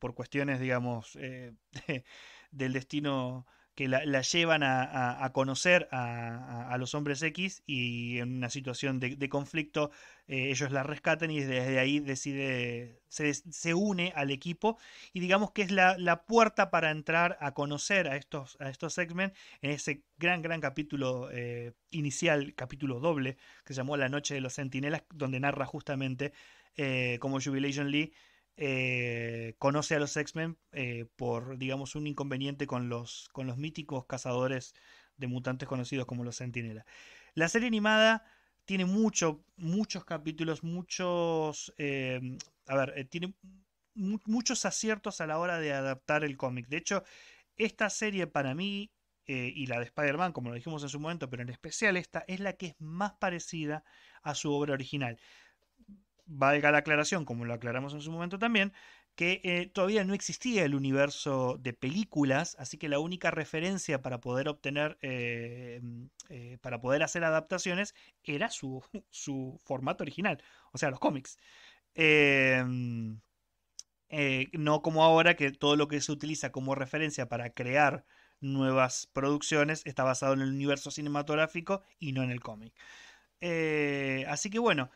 por cuestiones, digamos, del destino que la, llevan a, conocer a, los hombres X y en una situación de, conflicto eh, ellos la rescatan y desde ahí decide, se, une al equipo y digamos que es la, puerta para entrar a conocer a estos, a estos X-Men en ese gran, gran capítulo eh, inicial, capítulo doble, que se llamó La Noche de los sentinelas donde narra justamente eh, como Jubilation Lee eh, conoce a los X-Men eh, por, digamos, un inconveniente con los, con los míticos cazadores de mutantes conocidos como los Sentinela. La serie animada tiene muchos capítulos, muchos, eh, a ver, tiene muchos aciertos a la hora de adaptar el cómic. De hecho, esta serie para mí y la de Spider-Man, como lo dijimos en su momento, pero en especial esta, es la que es más parecida a su obra original valga la aclaración, como lo aclaramos en su momento también, que eh, todavía no existía el universo de películas, así que la única referencia para poder obtener, eh, mm, eh, para poder hacer adaptaciones, era su, su, formato original, o sea, los cómics. Em, no como ahora que todo lo que se utiliza como referencia para crear nuevas producciones está basado en el universo cinematográfico y no en el cómic. así que bueno,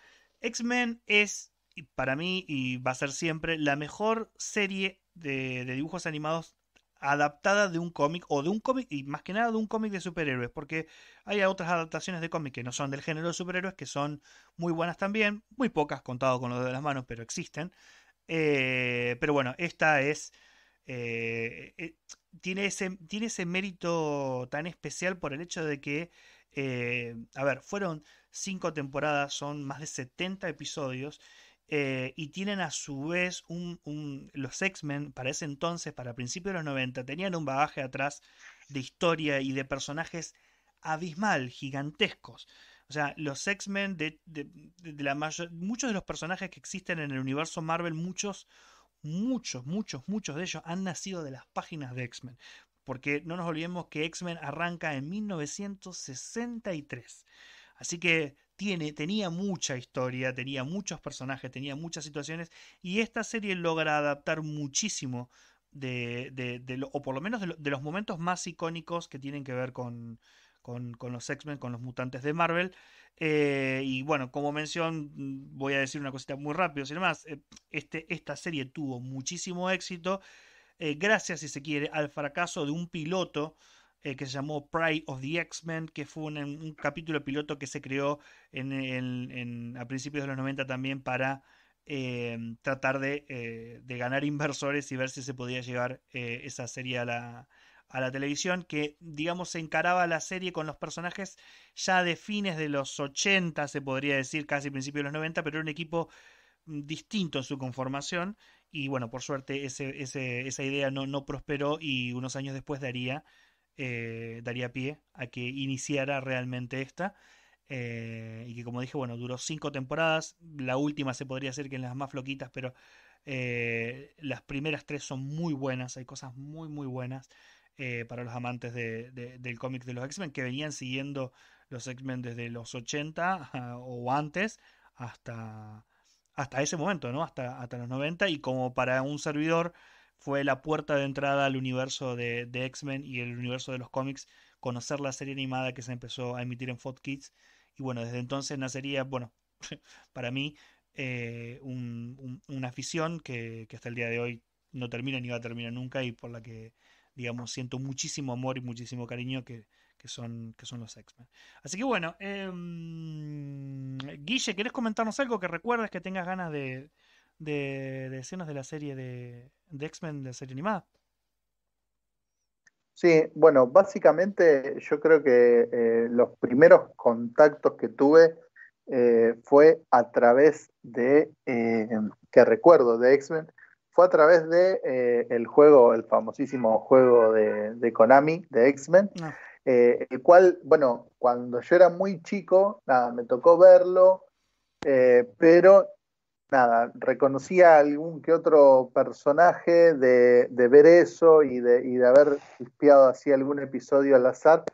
X-Men es, para mí, y va a ser siempre, la mejor serie de, dibujos animados adaptada de un cómic o de un cómic y más que nada de un cómic de superhéroes porque hay otras adaptaciones de cómics que no son del género de superhéroes que son muy buenas también muy pocas contado con los de las manos pero existen eh, pero bueno esta es eh, eh, tiene, ese, tiene ese mérito tan especial por el hecho de que a ver fueron cinco temporadas, son más de 70 episodios. Eh, y tienen a su vez un, los X-Men para ese entonces, para principios de los 90, tenían un bagaje atrás de historia y de personajes abismal, gigantescos. O sea, los X-Men de, de, la muchos de los personajes que existen en el universo Marvel, muchos, muchos, muchos, muchos de ellos han nacido de las páginas de X-Men. Porque no nos olvidemos que X-Men arranca en 1963. Así que tiene, tenía mucha historia, tenía muchos personajes, tenía muchas situaciones y esta serie logra adaptar muchísimo de, de, o por lo menos de, los momentos más icónicos que tienen que ver con, con, los X-Men, con los mutantes de Marvel. Eh, y bueno, como mención, mm, voy a decir una cosita muy rápido, sin más, eh, este, esta serie tuvo muchísimo éxito, eh, gracias, si se quiere, al fracaso de un piloto eh, que se llamó Pride of the X-Men, que fue un, capítulo piloto que se creó a principios de los 90 también para eh, tratar eh, de, ganar inversores y ver si se podía llevar esa serie a la, televisión, que digamos se encaraba la serie con los personajes ya de fines de los 80, se podría decir, casi principios de los 90, pero era un equipo mm, distinto en su conformación y bueno, por suerte esa idea no prosperó y unos años después daría eh, daría pie a que iniciara realmente esta. Eh, y que como dije, bueno, duró cinco temporadas. La última se podría decir que en las más floquitas, pero eh, las primeras tres son muy buenas. Hay cosas muy, muy buenas para los amantes del cómic de los X-Men que venían siguiendo los X-Men desde los 80 ah, o antes hasta, hasta ese momento, ¿no? Hasta, hasta los 90. Y como para un servidor fue la puerta de entrada al universo de, X-Men y el universo de los cómics, conocer la serie animada que se empezó a emitir en Fox Kids. Y bueno, desde entonces nacería, bueno, para mí, eh, una afición que, que hasta el día de hoy no termina ni va a terminar nunca y por la que, digamos, siento muchísimo amor y muchísimo cariño que, que son, que son los X-Men. Así que bueno, em, Guille, ¿querés comentarnos algo que recuerdes que tengas ganas de, de, de de la serie de, de X-Men de serie animada. Sí, bueno, básicamente yo creo que eh, los primeros contactos que tuve eh, fue a través de, eh, que recuerdo, de X-Men, fue a través de el juego, el famosísimo juego de, Konami, de X-Men, ah. el cual, bueno, cuando yo era muy chico, nada, me tocó verlo, pero nada, reconocía algún que otro personaje de, de ver eso y de, haber espiado así algún episodio al azar,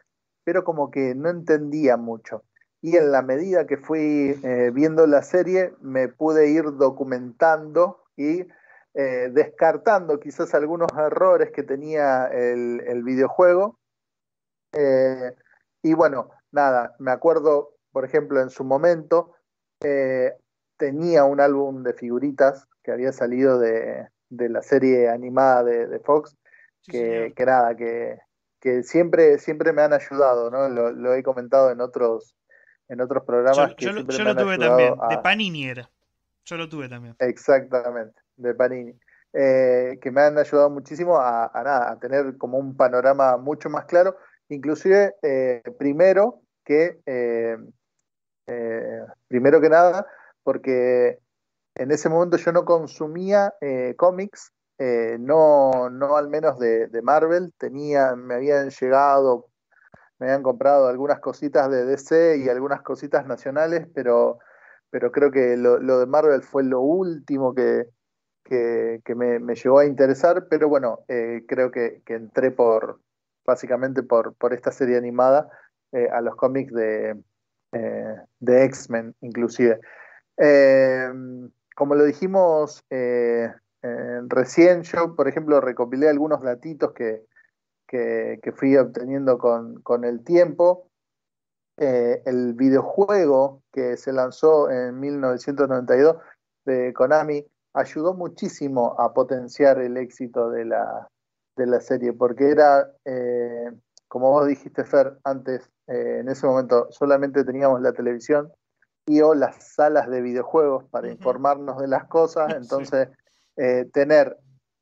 pero como que no entendía mucho. Y en la medida que fui eh, viendo la serie, me pude ir documentando y eh, descartando quizás algunos errores que tenía el, videojuego. Eh, y bueno, nada, me acuerdo, por ejemplo, en su momento, tenía un álbum de figuritas que había salido de, de la serie animada de, Fox, que, nada, que, siempre, siempre me han ayudado, Lo, he comentado en otros, en otros programas. Yo, lo tuve también, de Panini era. Yo lo tuve también. Exactamente, de Panini. Eh, que me han ayudado muchísimo a, nada, a tener como un panorama mucho más claro, inclusive eh, primero que eh, primero que nada porque en ese momento yo no consumía eh, cómics, eh, no, al menos de, Marvel, tenía, me habían llegado, me habían comprado algunas cositas de DC y mm. algunas cositas nacionales, pero, creo que lo, de Marvel fue lo último que, me, llevó a interesar, pero bueno, eh, creo que, entré por básicamente por, esta serie animada a los cómics de, de X-Men inclusive. Eh, como lo dijimos eh, eh, recién, yo, por ejemplo, recopilé algunos datitos que, que, fui obteniendo con, el tiempo. el videojuego que se lanzó en 1992 de Konami ayudó muchísimo a potenciar el éxito de la serie, porque era, como vos dijiste, Fer, antes, en ese momento solamente teníamos la televisión, y o las salas de videojuegos para informarnos de las cosas. Entonces, eh, tener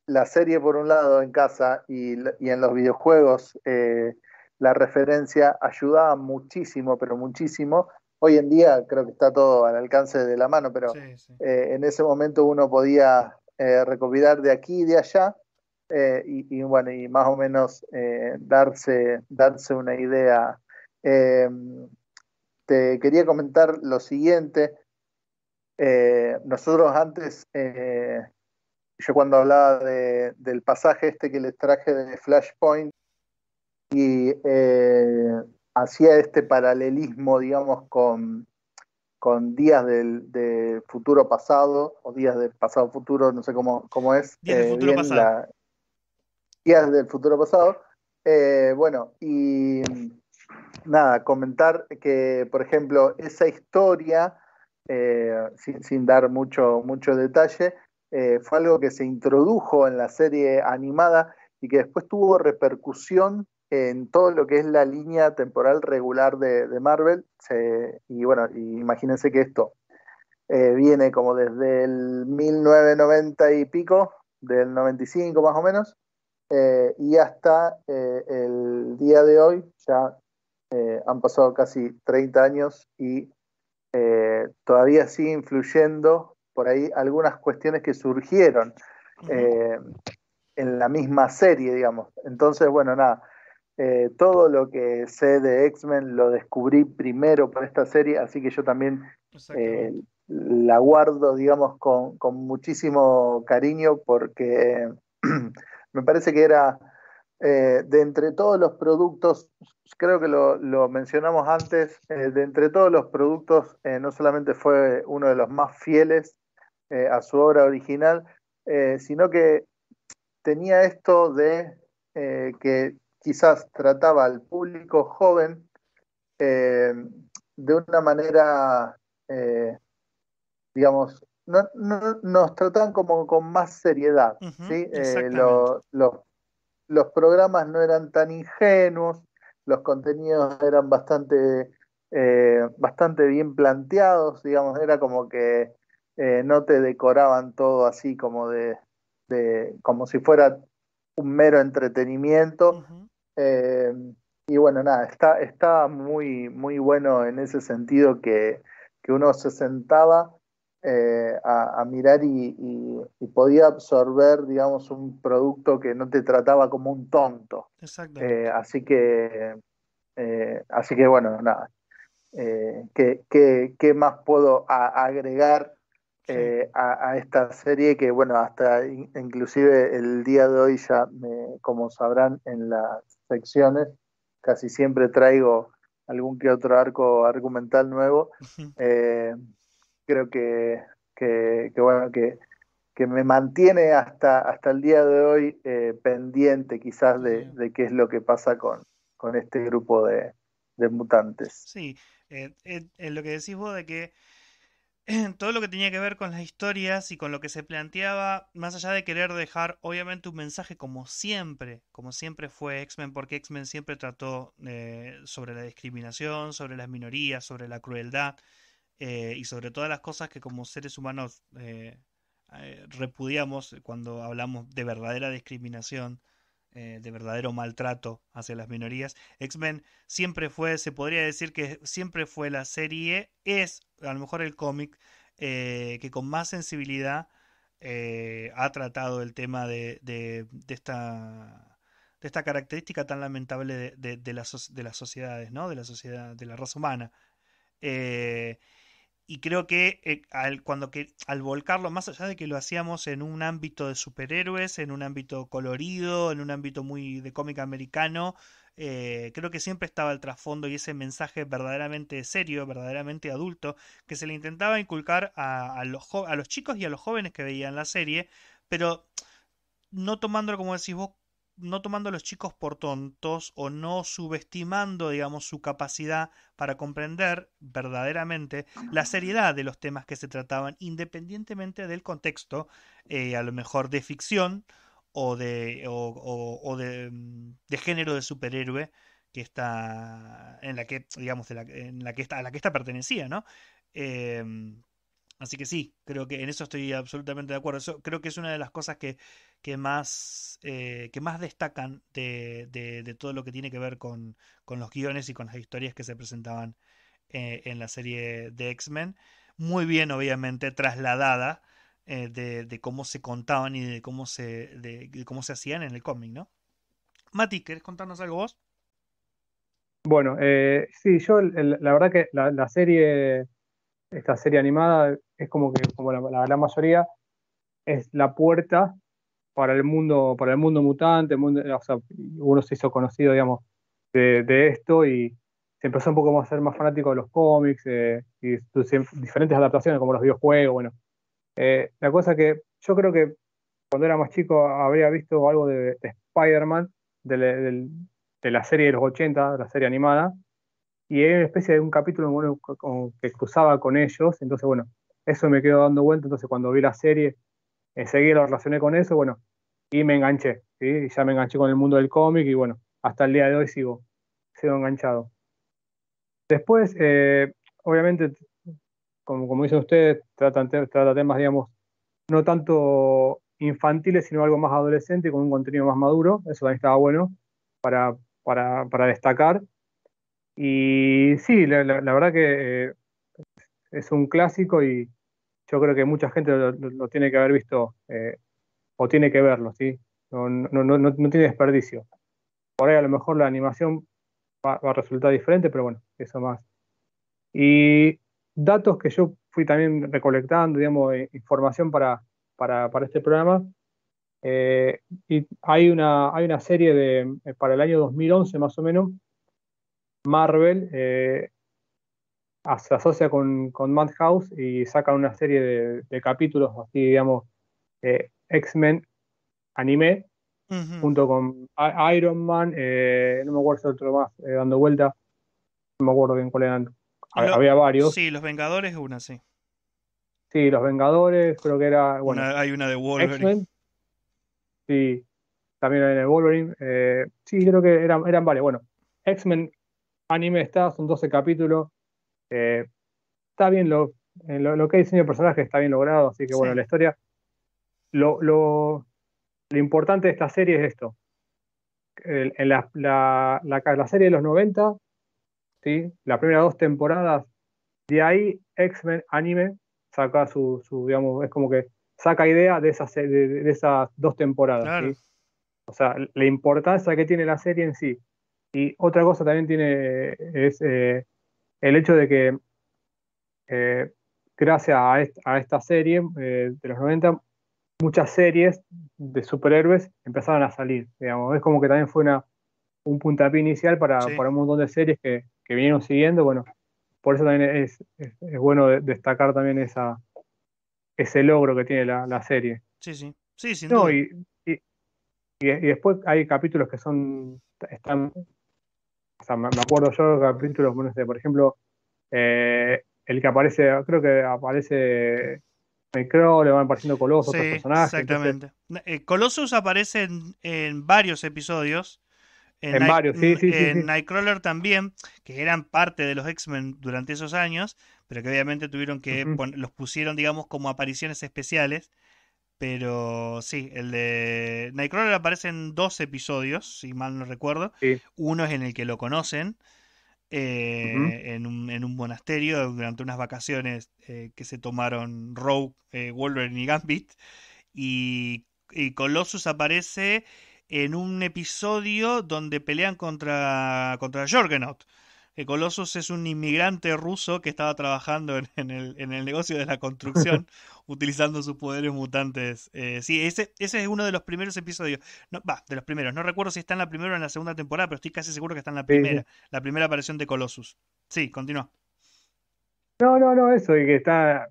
la serie por un lado en casa y, en los videojuegos eh, la referencia ayudaba muchísimo, pero muchísimo. Hoy en día creo que está todo al alcance de la mano, pero eh, en ese momento uno podía recopilar de aquí y de allá y, bueno, y más o menos darse, darse una idea. Te este, quería comentar lo siguiente. Eh, nosotros antes, eh, yo cuando hablaba del pasaje este que les traje de Flashpoint y eh, hacía este paralelismo, digamos, con, días del futuro pasado o días del pasado futuro, no sé cómo, cómo es. días del futuro pasado. bueno, y nada, comentar que, por ejemplo, esa historia, eh, sin, sin, dar mucho, mucho detalle, eh, fue algo que se introdujo en la serie animada y que después tuvo repercusión en todo lo que es la línea temporal regular de, de Marvel. y bueno, imagínense que esto eh, viene como desde el 1990 y pico, del 95 más o menos, y hasta el día de hoy, ya eh, han pasado casi 30 años y eh, todavía sigue influyendo por ahí algunas cuestiones que surgieron eh, en la misma serie, digamos. Entonces, bueno, nada, todo lo que sé de X-Men lo descubrí primero por esta serie, así que yo también la guardo, digamos, con muchísimo cariño porque me parece que era eh, de entre todos los productos, creo que lo, mencionamos antes, eh, de entre todos los productos, eh, no solamente fue uno de los más fieles a su obra original, sino que tenía esto de que quizás trataba al público joven de una manera, digamos, no, nos trataban como con más seriedad los programas no eran tan ingenuos, los contenidos eran bastante, eh, bastante bien planteados, digamos, era como que eh, no te decoraban todo así como de, como si fuera un mero entretenimiento. Eh, y bueno, nada, está, muy, muy bueno en ese sentido que uno se sentaba eh, a, mirar y, podía absorber, digamos, un producto que no te trataba como un tonto. Eh, así que, eh, así que bueno, nada. ¿qué, qué, más puedo agregar a, esta serie que, bueno, hasta inclusive el día de hoy ya, me, como sabrán, en las secciones casi siempre traigo algún que otro arco argumental nuevo creo que, que, bueno, que, que, me mantiene hasta, hasta el día de hoy eh, pendiente quizás de, qué es lo que pasa con, con este grupo de, mutantes. Sí, en eh, eh, lo que decís vos de que todo lo que tenía que ver con las historias y con lo que se planteaba, más allá de querer dejar obviamente un mensaje como siempre, como siempre fue X-Men, porque X-Men siempre trató sobre la discriminación, sobre las minorías, sobre la crueldad, eh, y sobre todas las cosas que como seres humanos eh, eh, repudiamos cuando hablamos de verdadera discriminación, de verdadero maltrato hacia las minorías. X-Men siempre fue, se podría decir que siempre fue la serie, es a lo mejor el cómic que con más sensibilidad ha tratado el tema de, esta de esta característica tan lamentable de, de, de, las sociedades, ¿no? De la sociedad, de la raza humana y creo que eh, al, cuando que, al volcarlo, más allá de que lo hacíamos en un ámbito de superhéroes, en un ámbito colorido, en un ámbito muy de cómic americano, eh, creo que siempre estaba el trasfondo y ese mensaje verdaderamente serio, verdaderamente adulto, que se le intentaba inculcar a, los, a los chicos y a los jóvenes que veían la serie, pero no tomándolo como decís vos no tomando a los chicos por tontos o no subestimando, digamos, su capacidad para comprender verdaderamente la seriedad de los temas que se trataban, independientemente del contexto, eh, a lo mejor de ficción o de, o, de, mm, de, género de superhéroe que está en la que, digamos, en la que está, a la que esta pertenecía, ¿no? Eh, así que sí, creo que en eso estoy absolutamente de acuerdo. Eso, creo que es una de las cosas que que más, eh, que más destacan de, todo lo que tiene que ver con, los guiones y con las historias que se presentaban eh, en la serie de X-Men. Muy bien, obviamente, trasladada eh, de, cómo se contaban y de cómo se, de, cómo se hacían en el cómic, ¿no? Mati, ¿querés contarnos algo vos? Bueno, sí, yo la verdad que la, serie, esta serie animada es como que, como la, la gran mayoría, es la puerta para el mundo, para el mundo mutante, uno se hizo conocido, digamos, de, esto y se empezó un poco más a ser más fanático de los cómics eh, y diferentes adaptaciones como los videojuegos, bueno. Eh, la cosa que yo creo que cuando era más chico habría visto algo de, Spider-Man, de, la serie de los 80, de la serie animada, y era una especie de un capítulo que cruzaba con ellos, entonces bueno, eso me quedó dando vuelta, entonces cuando vi la serie, enseguida eh, lo relacioné con eso, bueno, y me enganché, ¿sí? y ya me enganché con el mundo del cómic y bueno, hasta el día de hoy sigo, sigo enganchado. Después, eh, obviamente, como, como dicen ustedes, trata temas, digamos, no tanto infantiles, sino algo más adolescente, con un contenido más maduro, eso también estaba bueno para, destacar. Y sí, la, verdad que eh, es un clásico y yo creo que mucha gente lo, tiene que haber visto eh, o tiene que verlo, ¿sí? No, no, no, no tiene desperdicio. Por ahí a lo mejor la animación va, a resultar diferente, pero bueno, eso más. Y datos que yo fui también recolectando, digamos, eh, información para, para, para este programa. Eh, y hay una, hay una serie de, eh, para el año 2011 más o menos, Marvel se asocia con, con Madhouse y sacan una serie de, de capítulos así, digamos, X-Men anime, junto con Iron Man, eh, no me acuerdo otro más, eh, dando vuelta, no me acuerdo bien cuál eran. Había, varios. Sí, Los Vengadores una, sí. Sí, Los Vengadores, creo que era. Bueno, hay una de Wolverine. Sí, también hay una de Wolverine. Eh, sí, creo que eran, eran Bueno, X-Men anime está, son 12 capítulos. está bien lo, lo, que diseño de personaje está bien logrado, así que bueno, la historia lo, lo, importante de esta serie es esto. en la, la, la, serie de los 90, ¿sí? las primeras dos temporadas, de ahí X-Men Anime saca su, digamos, es como que saca idea de esas, de, esas dos temporadas. O sea, la importancia que tiene la serie en sí. Y otra cosa también tiene es eh, el hecho de que eh, gracias a, esta serie eh, de los 90 muchas series de superhéroes empezaron a salir, digamos. Es como que también fue una, un puntapié inicial para, para un montón de series que, vinieron siguiendo. Bueno, por eso también es, bueno destacar también esa, ese logro que tiene la, serie. Sí, sí. Sí, sí Y, después hay capítulos que son. están me acuerdo yo capítulos, bueno de este, por ejemplo, eh, el que aparece, creo que aparece le van apareciendo Colossus, otros personajes. Exactamente. Eh, Colossus aparece en, varios episodios. En, varios, sí, sí, Nightcrawler también, que eran parte de los X-Men durante esos años, pero que obviamente tuvieron que los pusieron, digamos, como apariciones especiales. Pero sí, el de Nightcrawler aparece en dos episodios, si mal no recuerdo. Uno es en el que lo conocen, eh, en, un, en, un, monasterio durante unas vacaciones eh, que se tomaron Rogue, eh, Wolverine y Gambit. Y, y, Colossus aparece en un episodio donde pelean contra, contra Colossus es un inmigrante ruso que estaba trabajando en, el, negocio de la construcción utilizando sus poderes mutantes. Eh, sí, ese, ese, es uno de los primeros episodios. de los primeros. No recuerdo si está en la primera o en la segunda temporada, pero estoy casi seguro que está en la primera. La primera aparición de Colossus. Sí, continúa. No, no, no, eso, y que está.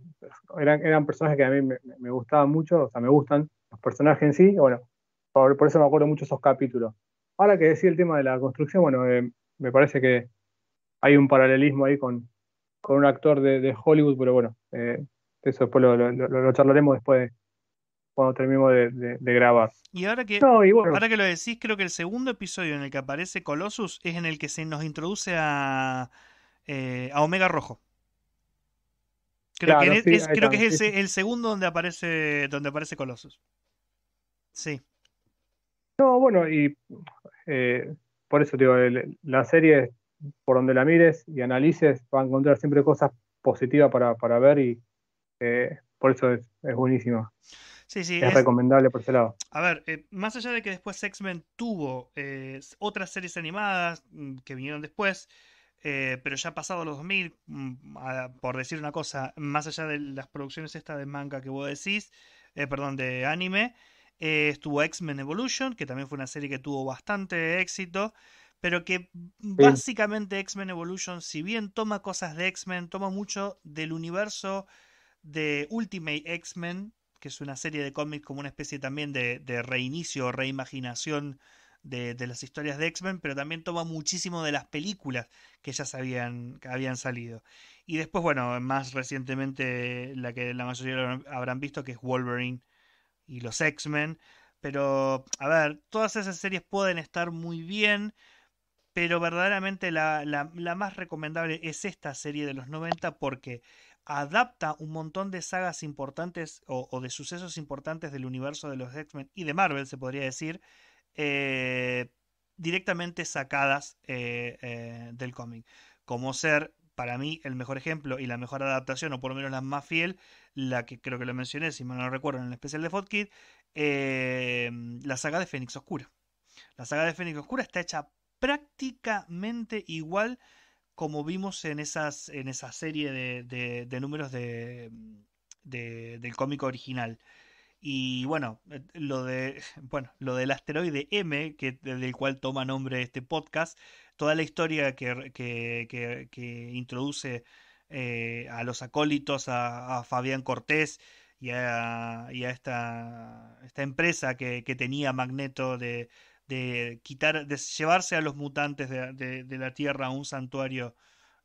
Eran, eran personajes que a mí me, gustaban mucho, o sea, me gustan los personajes en sí, bueno, por, eso me acuerdo mucho esos capítulos. Ahora que decía el tema de la construcción, bueno, eh, me parece que hay un paralelismo ahí con, un actor de, Hollywood, pero bueno, eh, eso después lo, charlaremos después cuando terminemos de, grabar. Y ahora que, que lo decís, creo que el segundo episodio en el que aparece Colossus es en el que se nos introduce a, eh, Omega Rojo. Creo que, es, el, segundo donde aparece, donde aparece Colossus. Sí. No, bueno, y eh, por eso digo, la serie por donde la mires y analices, va a encontrar siempre cosas positivas para, ver y eh, por eso es, es buenísima. Sí, sí, es, recomendable por ese lado. A ver, eh, más allá de que después X-Men tuvo eh, otras series animadas mm, que vinieron después, pero ya pasado los 2000, mm, por decir una cosa, más allá de las producciones estas de manga que vos decís, perdón, de anime, estuvo X-Men Evolution, que también fue una serie que tuvo bastante éxito pero que básicamente X-Men Evolution, si bien toma cosas de X-Men, toma mucho del universo de Ultimate X-Men, que es una serie de cómics como una especie también de, reinicio o reimaginación de, las historias de X-Men, pero también toma muchísimo de las películas que ya sabían que habían salido. Y después, bueno, más recientemente la que la mayoría habrán visto, que es Wolverine y los X-Men. Pero, a ver, todas esas series pueden estar muy bien, pero verdaderamente la, más recomendable es esta serie de los 90 porque adapta un montón de sagas importantes o, de sucesos importantes del universo de los X-Men y de Marvel, se podría decir, eh, directamente sacadas eh, eh, del cómic. Como ser, para mí, el mejor ejemplo y la mejor adaptación, o por lo menos la más fiel, la que creo que lo mencioné, si me lo recuerdo, en el especial de Fodkid, la saga de Fénix Oscura. La saga de Fénix Oscura está hecha prácticamente igual como vimos en, esas, en esa serie de, números de, del cómico original. Y bueno, eh, lo de bueno, lo del asteroide M, que, del cual toma nombre este podcast, toda la historia que, introduce eh, a los acólitos, a, Fabián Cortés y a, esta, esta, empresa que, tenía Magneto de, de quitar, de llevarse a los mutantes de, la Tierra a un santuario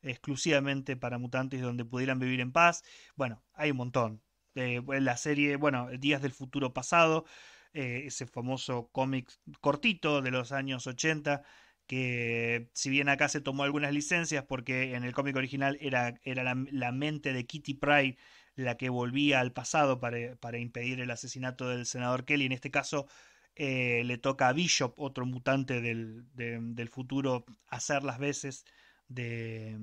exclusivamente para mutantes donde pudieran vivir en paz. Bueno, hay un montón. Eh, la serie, bueno, Días del Futuro Pasado, eh, ese famoso cómic cortito de los años 80, que si bien acá se tomó algunas licencias, porque en el cómic original era, era la, mente de Kitty Pryde la que volvía al pasado para, para impedir el asesinato del senador Kelly, en este caso eh, le toca a Bishop, otro mutante del, futuro, hacer las veces de,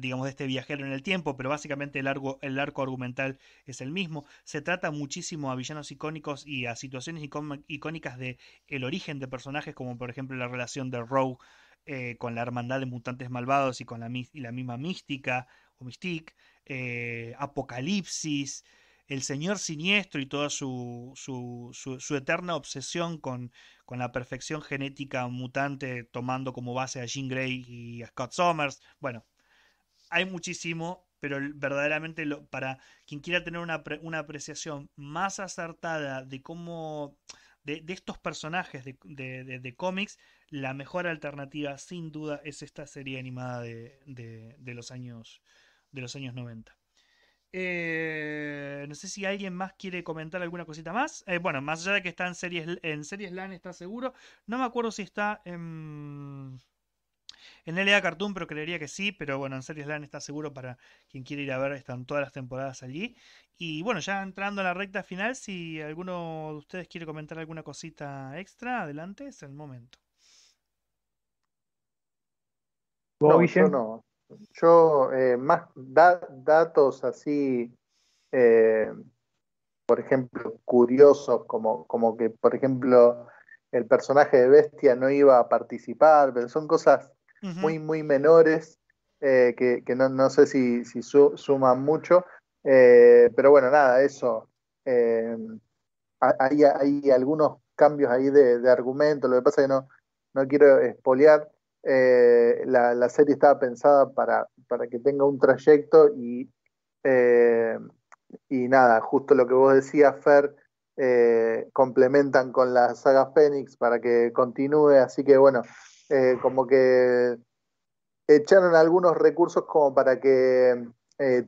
digamos, de este viajero en el tiempo, pero básicamente el, arco, el arco argumental es el mismo. Se trata muchísimo a villanos icónicos y a situaciones icónicas de el origen de personajes, como por ejemplo la relación de Rogue eh, con la hermandad de mutantes malvados y con la, la misma mística o Mystique, eh, Apocalipsis, el señor siniestro y toda su, su, su, eterna obsesión con, con, la perfección genética mutante, tomando como base a Jean Grey y a Scott Summers. Bueno, hay muchísimo, pero verdaderamente lo, para quien quiera tener una, una, apreciación más acertada de cómo... De, estos personajes de, cómics, la mejor alternativa sin duda es esta serie animada de, de los años de los años 90. Eh, no sé si alguien más quiere comentar alguna cosita más. Eh, bueno, más allá de que está en series, en series LAN, está seguro. No me acuerdo si está en, en LA Cartoon, pero creería que sí. Pero bueno, en series LAN está seguro para quien quiere ir a ver. Están todas las temporadas allí. Y bueno, ya entrando a la recta final, si alguno de ustedes quiere comentar alguna cosita extra, adelante, es el momento. No, no yo eh, más datos así, eh, por ejemplo, curiosos, como, que, por ejemplo, el personaje de Bestia no iba a participar, pero son cosas muy, muy menores eh, que, no, sé si, suman mucho. pero bueno, nada, eso. hay, algunos cambios ahí de, argumento, lo que pasa es que no, no quiero espolear, eh, la, serie estaba pensada para, para, que tenga un trayecto y, eh, y nada, justo lo que vos decías, Fer, eh, complementan con la saga Fénix para que continúe, así que bueno, como que echaron algunos recursos como para que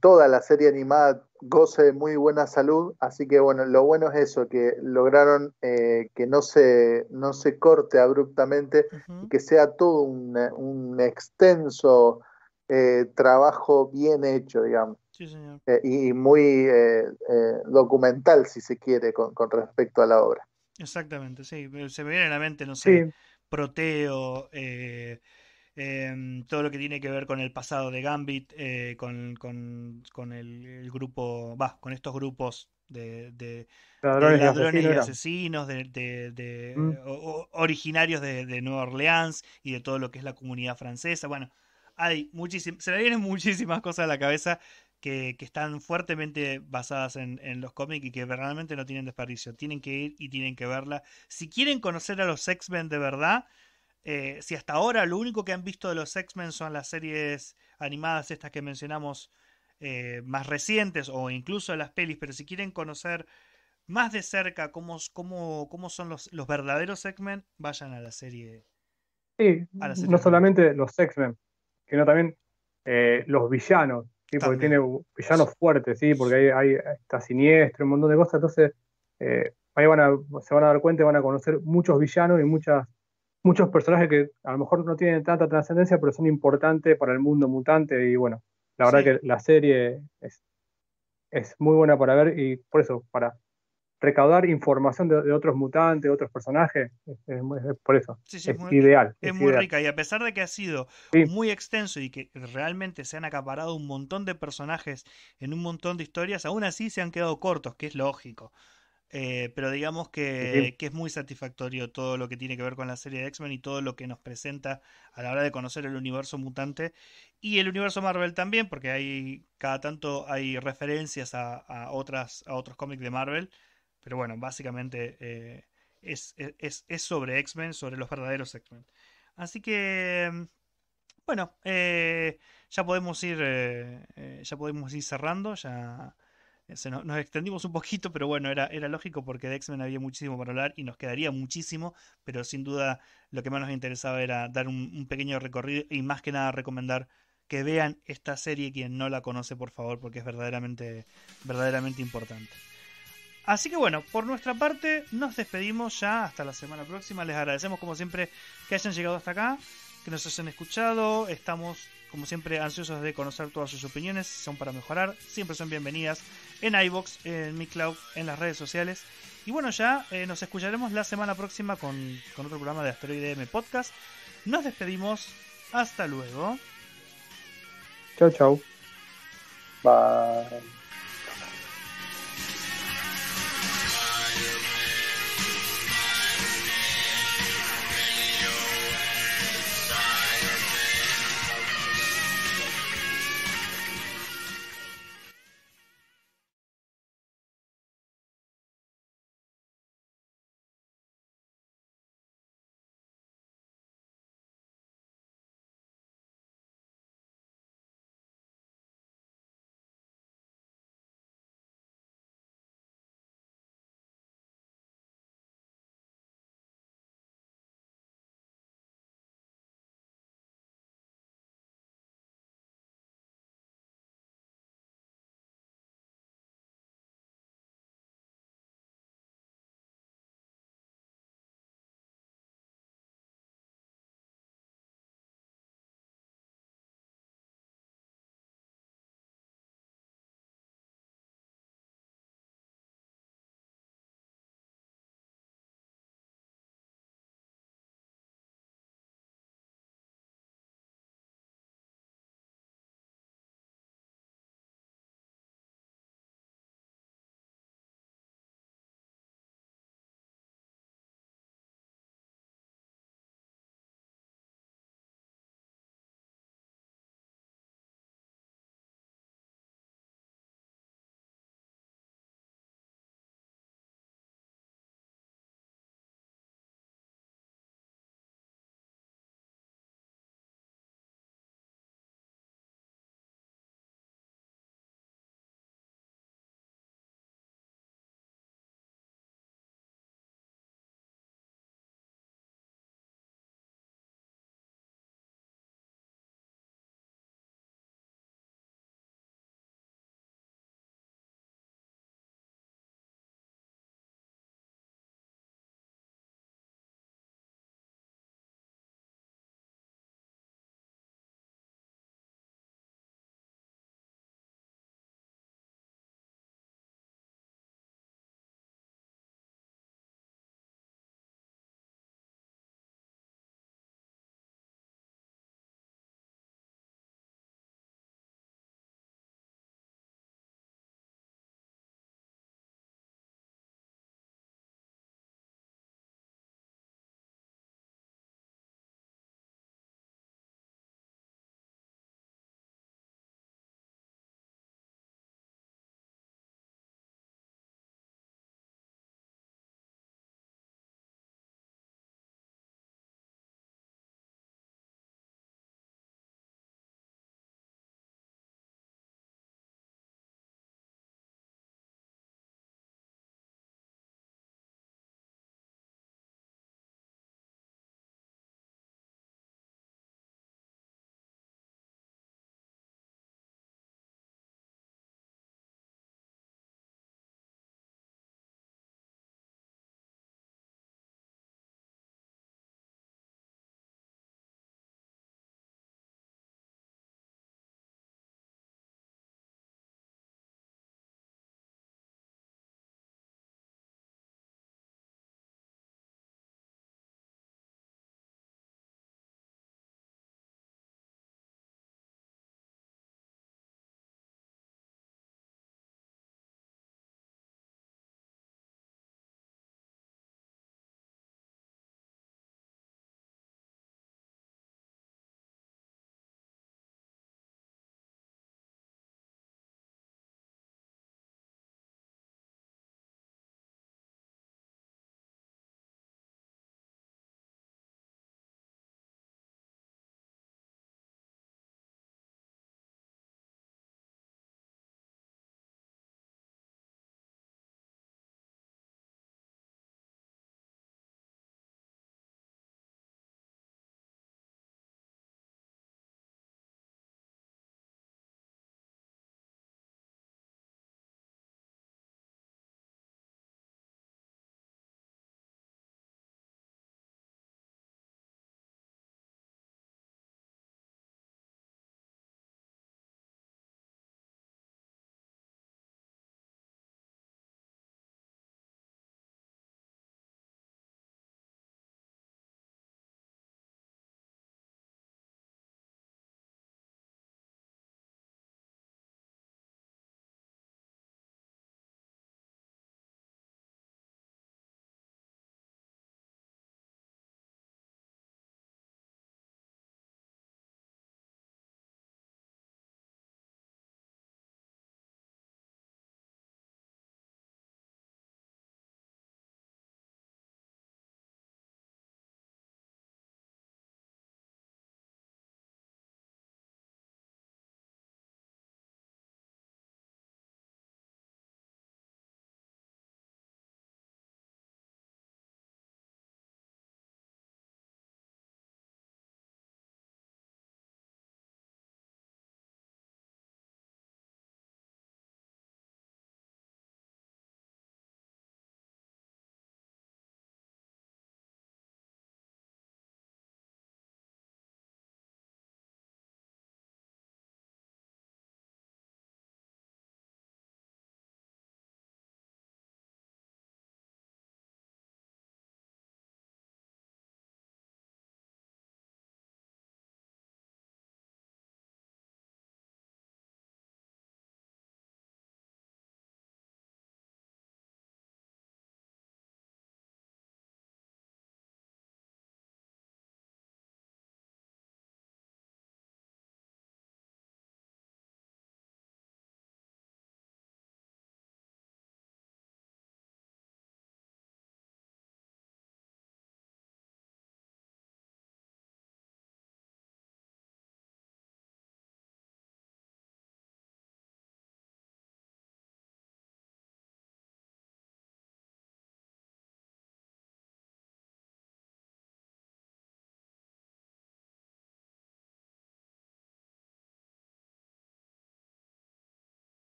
toda la serie animada goce de muy buena salud, así que bueno, lo bueno es eso, que lograron eh, que no se, no se corte abruptamente, y que sea todo un, extenso eh, trabajo bien hecho, digamos. Sí, señor. Eh, y muy documental, si se quiere, con, respecto a la obra. Exactamente, sí. Se me viene a la mente, no sé, Proteo, Em, todo lo que tiene que ver con el pasado de Gambit, eh, con, el, grupo, con estos grupos de, de ladrones, y asesinos, de, mm. originarios de, Nueva Orleans y de todo lo que es la comunidad francesa. Bueno, hay se le vienen muchísimas cosas a la cabeza que, están fuertemente basadas en, en, los cómics y que realmente no tienen desperdicio. Tienen que ir y tienen que verla. Si quieren conocer a los X-Men de verdad, eh, si hasta ahora lo único que han visto de los X-Men son las series animadas, estas que mencionamos eh, más recientes o incluso las pelis, pero si quieren conocer más de cerca cómo, cómo, cómo son los, los verdaderos X-Men, vayan a la serie. Sí, no solamente los X-Men, sino también eh, los villanos, porque tiene villanos fuertes, ¿sí? porque hay, hay, está siniestro, un montón de cosas, entonces ahí van se van a dar cuenta y van a conocer muchos villanos y muchas muchos personajes que a lo mejor no tienen tanta trascendencia, pero son importantes para el mundo mutante. Y bueno, la verdad que la serie es, es, muy buena para ver y por eso, para recaudar información de, otros mutantes, otros personajes, es, por eso. es, ideal. Es, muy rica y a pesar de que ha sido muy extenso y que realmente se han acaparado un montón de personajes en un montón de historias, aún así se han quedado cortos, que es lógico. Eh, pero digamos que, es muy satisfactorio todo lo que tiene que ver con la serie de X-Men y todo lo que nos presenta a la hora de conocer el universo mutante y el universo Marvel también, porque hay cada tanto hay referencias a, otras, a otros cómics de Marvel, pero bueno, básicamente eh, e, es, sobre X-Men, sobre los verdaderos X-Men. Así que, mm, bueno, eh, ya podemos ir, ya podemos ir cerrando, ya nos, extendimos un poquito, pero bueno, era, era lógico porque de X-Men había muchísimo para hablar y nos quedaría muchísimo, pero sin duda lo que más nos interesaba era dar un, pequeño recorrido y más que nada recomendar que vean esta serie quien no la conoce, por favor, porque es verdaderamente, verdaderamente importante. Así que bueno, por nuestra parte nos despedimos ya hasta la semana próxima. Les agradecemos como siempre que hayan llegado hasta acá, que nos hayan escuchado. Estamos como siempre, ansiosos de conocer todas sus opiniones, si son para mejorar, siempre son bienvenidas en iBox, en Mi en las redes sociales. Y bueno, ya eh, nos escucharemos la semana próxima con, otro programa de Asteroide M Podcast. Nos despedimos. Hasta luego. Chau, chau. Bye.